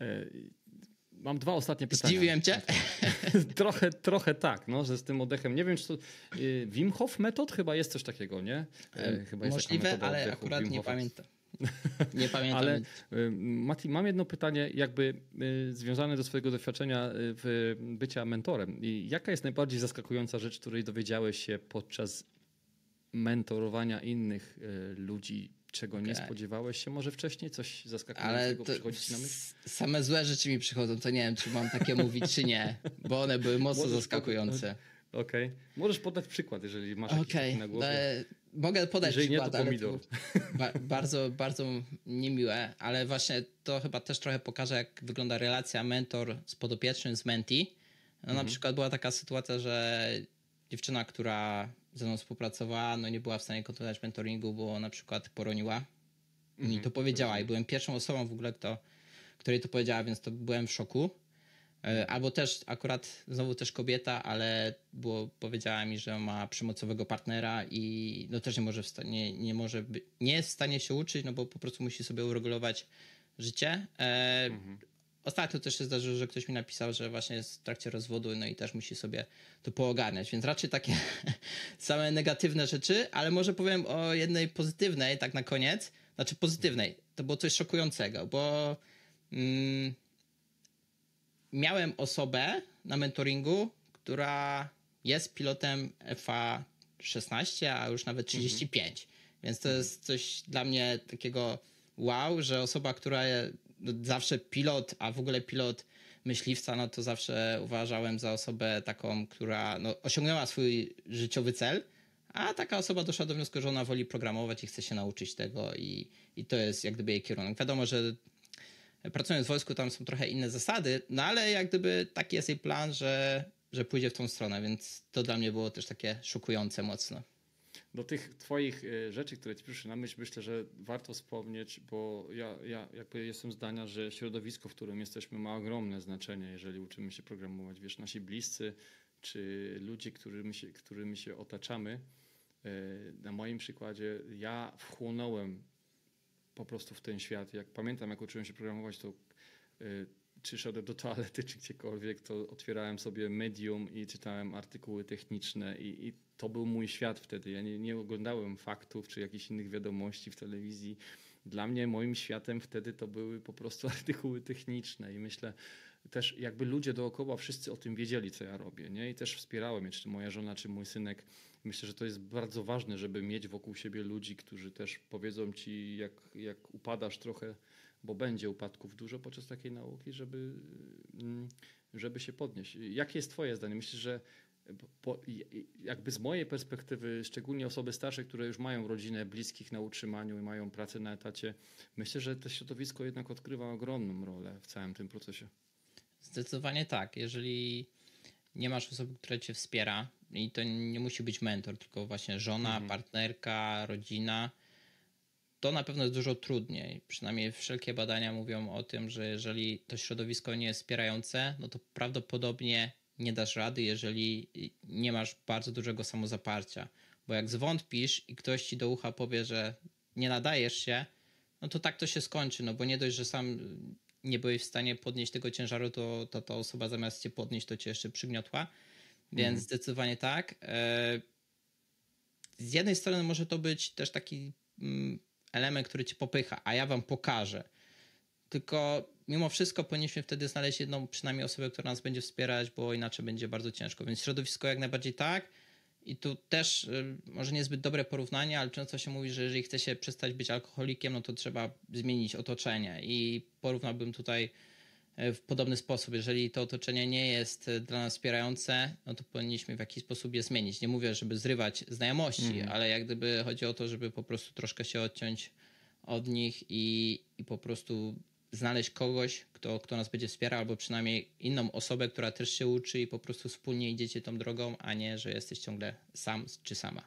E, mam dwa ostatnie pytania. Zdziwiłem cię? (laughs) trochę, trochę tak, no, że z tym oddechem. Nie wiem, czy to. E, Wim Hof metod chyba jest coś takiego, nie? Chyba jest Możliwe, ale akurat nie pamiętam. (laughs) Nie pamiętam. Ale y, Mati, mam jedno pytanie, jakby y, związane do swojego doświadczenia y, w bycia mentorem. I jaka jest najbardziej zaskakująca rzecz, której dowiedziałeś się podczas mentorowania innych ludzi, czego okay. nie spodziewałeś się może wcześniej? Coś zaskakującego Ale przychodzi ci na myśl? Same złe rzeczy mi przychodzą, to nie wiem, czy mam takie mówić, czy nie, bo one były mocno zaskakujące. Okej. Okay. Możesz podać przykład, jeżeli masz okay. na głowie. E, mogę podać jeżeli przykład, nie, to pomidor. To (laughs) ba bardzo, bardzo niemiłe, ale właśnie to chyba też trochę pokaże, jak wygląda relacja mentor z podopiecznym, z menti. No, mhm. Na przykład była taka sytuacja, że dziewczyna, która ze mną współpracowała, no nie była w stanie kontynuować mentoringu, bo na przykład poroniła. Mi mhm. to powiedziała i byłem pierwszą osobą w ogóle, kto, której to powiedziała, więc to byłem w szoku. E, albo też akurat znowu też kobieta, ale było, powiedziała mi, że ma przemocowego partnera i no też nie może, wsta- nie, nie może by, nie jest w stanie się uczyć, no bo po prostu musi sobie uregulować życie. E, mhm. Ostatnio też się zdarzyło, że ktoś mi napisał, że właśnie jest w trakcie rozwodu, no i też musi sobie to poogarniać, więc raczej takie (laughs) same negatywne rzeczy, ale może powiem o jednej pozytywnej, tak na koniec, znaczy pozytywnej. To było coś szokującego, bo. Mm, miałem osobę na mentoringu, która jest pilotem FA 16, a już nawet 35. Mhm. Więc to jest coś dla mnie takiego wow, że osoba, która no, zawsze pilot, a w ogóle pilot myśliwca, no to zawsze uważałem za osobę taką, która no, osiągnęła swój życiowy cel, a taka osoba doszła do wniosku, że ona woli programować i chce się nauczyć tego i, i to jest jak gdyby jej kierunek. Wiadomo, że pracując w wojsku tam są trochę inne zasady, no ale jak gdyby taki jest jej plan, że, że pójdzie w tą stronę, więc to dla mnie było też takie szokujące mocno. Do tych twoich y, rzeczy, które ci przyszły na myśl, myślę, że warto wspomnieć, bo ja, ja jakby jestem zdania, że środowisko, w którym jesteśmy ma ogromne znaczenie, jeżeli uczymy się programować. Wiesz, nasi bliscy czy ludzie, którymi się, którymi się otaczamy, y, na moim przykładzie ja wchłonąłem po prostu w ten świat. Jak pamiętam, jak uczyłem się programować, to yy, czy szedłem do toalety, (laughs) czy gdziekolwiek, to otwierałem sobie medium i czytałem artykuły techniczne i, i to był mój świat wtedy. Ja nie, nie, oglądałem faktów czy jakichś innych wiadomości w telewizji. Dla mnie moim światem wtedy to były po prostu (laughs) artykuły techniczne i myślę też jakby ludzie dookoła wszyscy o tym wiedzieli, co ja robię. Nie? I też wspierałem je, czy moja żona, czy mój synek myślę, że to jest bardzo ważne, żeby mieć wokół siebie ludzi, którzy też powiedzą ci, jak, jak upadasz trochę, bo będzie upadków dużo podczas takiej nauki, żeby, mm, żeby się podnieść. Jakie jest Twoje zdanie? Myślę, że po, jakby z mojej perspektywy, szczególnie osoby starsze, które już mają rodzinę bliskich na utrzymaniu i mają pracę na etacie, myślę, że to środowisko jednak odgrywa ogromną rolę w całym tym procesie. Zdecydowanie tak. Jeżeli nie masz osoby, która cię wspiera i to nie musi być mentor, tylko właśnie żona, mhm. partnerka, rodzina, to na pewno jest dużo trudniej. Przynajmniej wszelkie badania mówią o tym, że jeżeli to środowisko nie jest wspierające, no to prawdopodobnie nie dasz rady, jeżeli nie masz bardzo dużego samozaparcia. Bo jak zwątpisz i ktoś ci do ucha powie, że nie nadajesz się, no to tak to się skończy, no bo nie dość, że sam nie byłeś w stanie podnieść tego ciężaru, to, to ta osoba zamiast cię podnieść, to cię jeszcze przygniotła. Więc mm. zdecydowanie tak. E, z jednej strony może to być też taki mm, element, który cię popycha, a ja wam pokażę. Tylko mimo wszystko powinniśmy wtedy znaleźć jedną przynajmniej osobę, która nas będzie wspierać, bo inaczej będzie bardzo ciężko. Więc środowisko jak najbardziej tak. I tu też y, może niezbyt dobre porównanie, ale często się mówi, że jeżeli chce się przestać być alkoholikiem, no to trzeba zmienić otoczenie. I porównałbym tutaj y, w podobny sposób. Jeżeli to otoczenie nie jest y, dla nas wspierające, no to powinniśmy w jakiś sposób je zmienić. Nie mówię, żeby zrywać znajomości, mhm. ale jak gdyby chodzi o to, żeby po prostu troszkę się odciąć od nich i, i po prostu znaleźć kogoś, kto, kto nas będzie wspierał, albo przynajmniej inną osobę, która też się uczy i po prostu wspólnie idziecie tą drogą, a nie, że jesteś ciągle sam czy sama.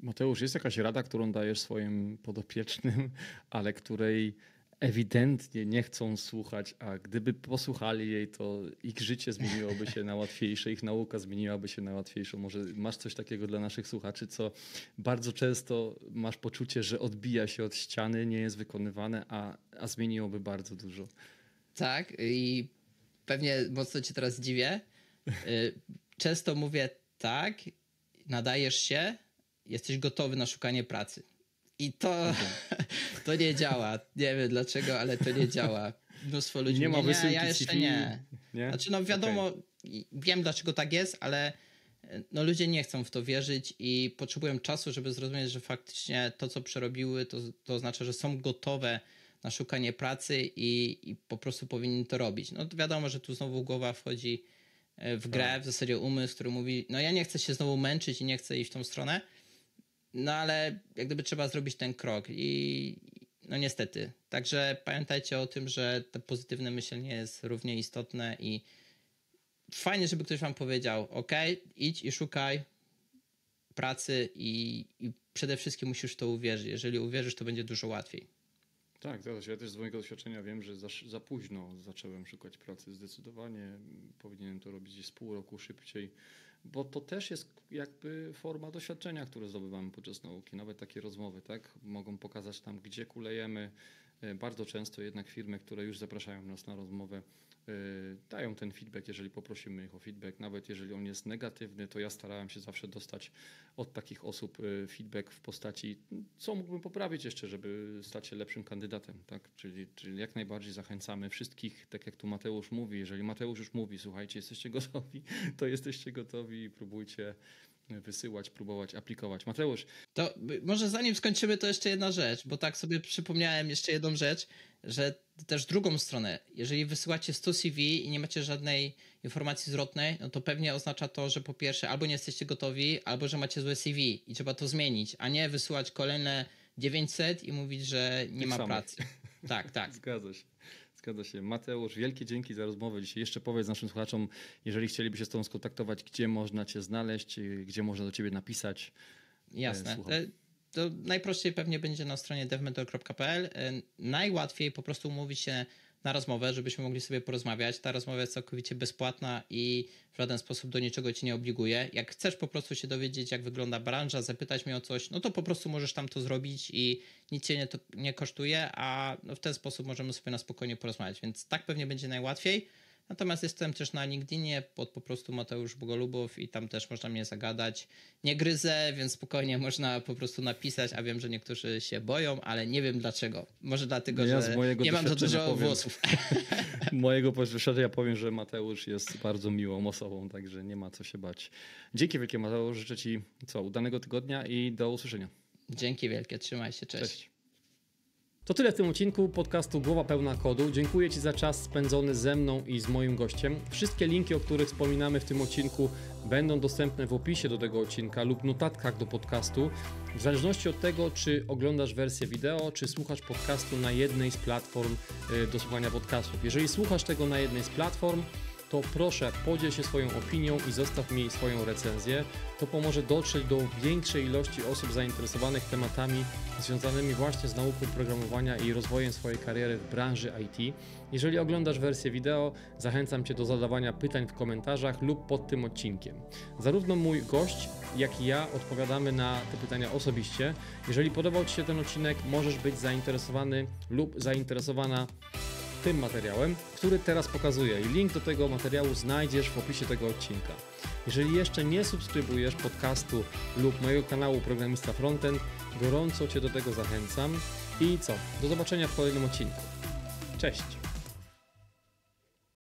Mateusz, jest jakaś rada, którą dajesz swoim podopiecznym, (laughs) ale której ewidentnie nie chcą słuchać, a gdyby posłuchali jej, to ich życie zmieniłoby się na łatwiejsze, ich nauka zmieniłaby się na łatwiejszą. Może masz coś takiego dla naszych słuchaczy, co bardzo często masz poczucie, że odbija się od ściany, nie jest wykonywane, a, a zmieniłoby bardzo dużo. Tak, i pewnie mocno cię teraz dziwię. Y, często mówię tak, nadajesz się, jesteś gotowy na szukanie pracy. I to, (laughs) to nie działa. Nie wiem dlaczego, ale to nie działa. Mnóstwo ludzi nie, ma nie, nie ja jeszcze nie. nie. Znaczy, no wiadomo, okay. wiem dlaczego tak jest, ale e, no ludzie nie chcą w to wierzyć i potrzebują czasu, żeby zrozumieć, że faktycznie to, co przerobiły, to, to oznacza, że są gotowe na szukanie pracy i, i po prostu powinni to robić. No wiadomo, że tu znowu głowa wchodzi e, w grę, tak. w zasadzie umysł, który mówi, no ja nie chcę się znowu męczyć i nie chcę iść w tą stronę, no ale jak gdyby trzeba zrobić ten krok i no niestety. Także pamiętajcie o tym, że to pozytywne myślenie jest równie istotne i fajnie, żeby ktoś wam powiedział, ok, idź i szukaj pracy i, i przede wszystkim musisz w to uwierzyć. Jeżeli uwierzysz, to będzie dużo łatwiej. Tak, zgadza się. Ja też z mojego doświadczenia wiem, że za, za, późno zacząłem szukać pracy. Zdecydowanie powinienem to robić gdzieś z pół roku szybciej bo to też jest jakby forma doświadczenia, które zdobywamy podczas nauki. Nawet takie rozmowy tak, mogą pokazać tam, gdzie kulejemy. E, bardzo często jednak firmy, które już zapraszają nas na rozmowę, Y, dają ten feedback, jeżeli poprosimy ich o feedback. Nawet jeżeli on jest negatywny, to ja starałem się zawsze dostać od takich osób y, feedback w postaci, co mógłbym poprawić jeszcze, żeby stać się lepszym kandydatem. Tak? Czyli, czyli jak najbardziej zachęcamy wszystkich, tak jak tu Mateusz mówi, jeżeli Mateusz już mówi, słuchajcie, jesteście gotowi, (laughs) to jesteście gotowi i próbujcie wysyłać, próbować, aplikować. Mateusz. To może zanim skończymy, to jeszcze jedna rzecz, bo tak sobie przypomniałem jeszcze jedną rzecz, że też drugą stronę, jeżeli wysyłacie 100 CV i nie macie żadnej informacji zwrotnej, no to pewnie oznacza to, że po pierwsze albo nie jesteście gotowi, albo że macie złe CV i trzeba to zmienić, a nie wysyłać kolejne 900 i mówić, że nie Tych tak ma samych. pracy. Tak, tak. (laughs) Zgadza się. Zgadza się. Mateusz, wielkie dzięki za rozmowę dzisiaj. Jeszcze powiedz naszym słuchaczom, jeżeli chcieliby się z Tobą skontaktować, gdzie można Cię znaleźć, gdzie można do Ciebie napisać. E, Jasne. Słucham. E, to najprościej pewnie będzie na stronie devmentor.pl. E, najłatwiej po prostu umówić się na rozmowę, żebyśmy mogli sobie porozmawiać. Ta rozmowa jest całkowicie bezpłatna i w żaden sposób do niczego ci nie obliguje. Jak chcesz po prostu się dowiedzieć, jak wygląda branża, zapytać mnie o coś, no to po prostu możesz tam to zrobić i nic cię nie, to, nie kosztuje, a no w ten sposób możemy sobie na spokojnie porozmawiać. Więc tak pewnie będzie najłatwiej. Natomiast jestem też na LinkedInie pod po prostu Mateusz Bogolubow i tam też można mnie zagadać. Nie gryzę, więc spokojnie (laughs) można po prostu napisać, a wiem, że niektórzy się boją, ale nie wiem dlaczego. Może dlatego, ja że nie mam za dużo powiem, włosów. (laughs) mojego doświadczenia powiem, że Mateusz jest bardzo miłą osobą, także nie ma co się bać. Dzięki wielkie Mateusz, życzę Ci co, udanego tygodnia i do usłyszenia. Dzięki wielkie, trzymaj się, cześć. cześć. To tyle w tym odcinku podcastu Głowa Pełna Kodu. Dziękuję Ci za czas spędzony ze mną i z moim gościem. Wszystkie linki, o których wspominamy w tym odcinku, będą dostępne w opisie do tego odcinka lub notatkach do podcastu. W zależności od tego, czy oglądasz wersję wideo, czy słuchasz podcastu na jednej z platform e, do słuchania podcastów. Jeżeli słuchasz tego na jednej z platform, to proszę podziel się swoją opinią i zostaw mi swoją recenzję. To pomoże dotrzeć do większej ilości osób zainteresowanych tematami związanymi właśnie z nauką programowania i rozwojem swojej kariery w branży IT. Jeżeli oglądasz wersję wideo, zachęcam Cię do zadawania pytań w komentarzach lub pod tym odcinkiem. Zarówno mój gość, jak i ja odpowiadamy na te pytania osobiście. Jeżeli podobał Ci się ten odcinek, możesz być zainteresowany lub zainteresowana tym materiałem, który teraz pokazuję i link do tego materiału znajdziesz w opisie tego odcinka. Jeżeli jeszcze nie subskrybujesz podcastu lub mojego kanału Programista Frontend, gorąco Cię do tego zachęcam i co? Do zobaczenia w kolejnym odcinku. Cześć!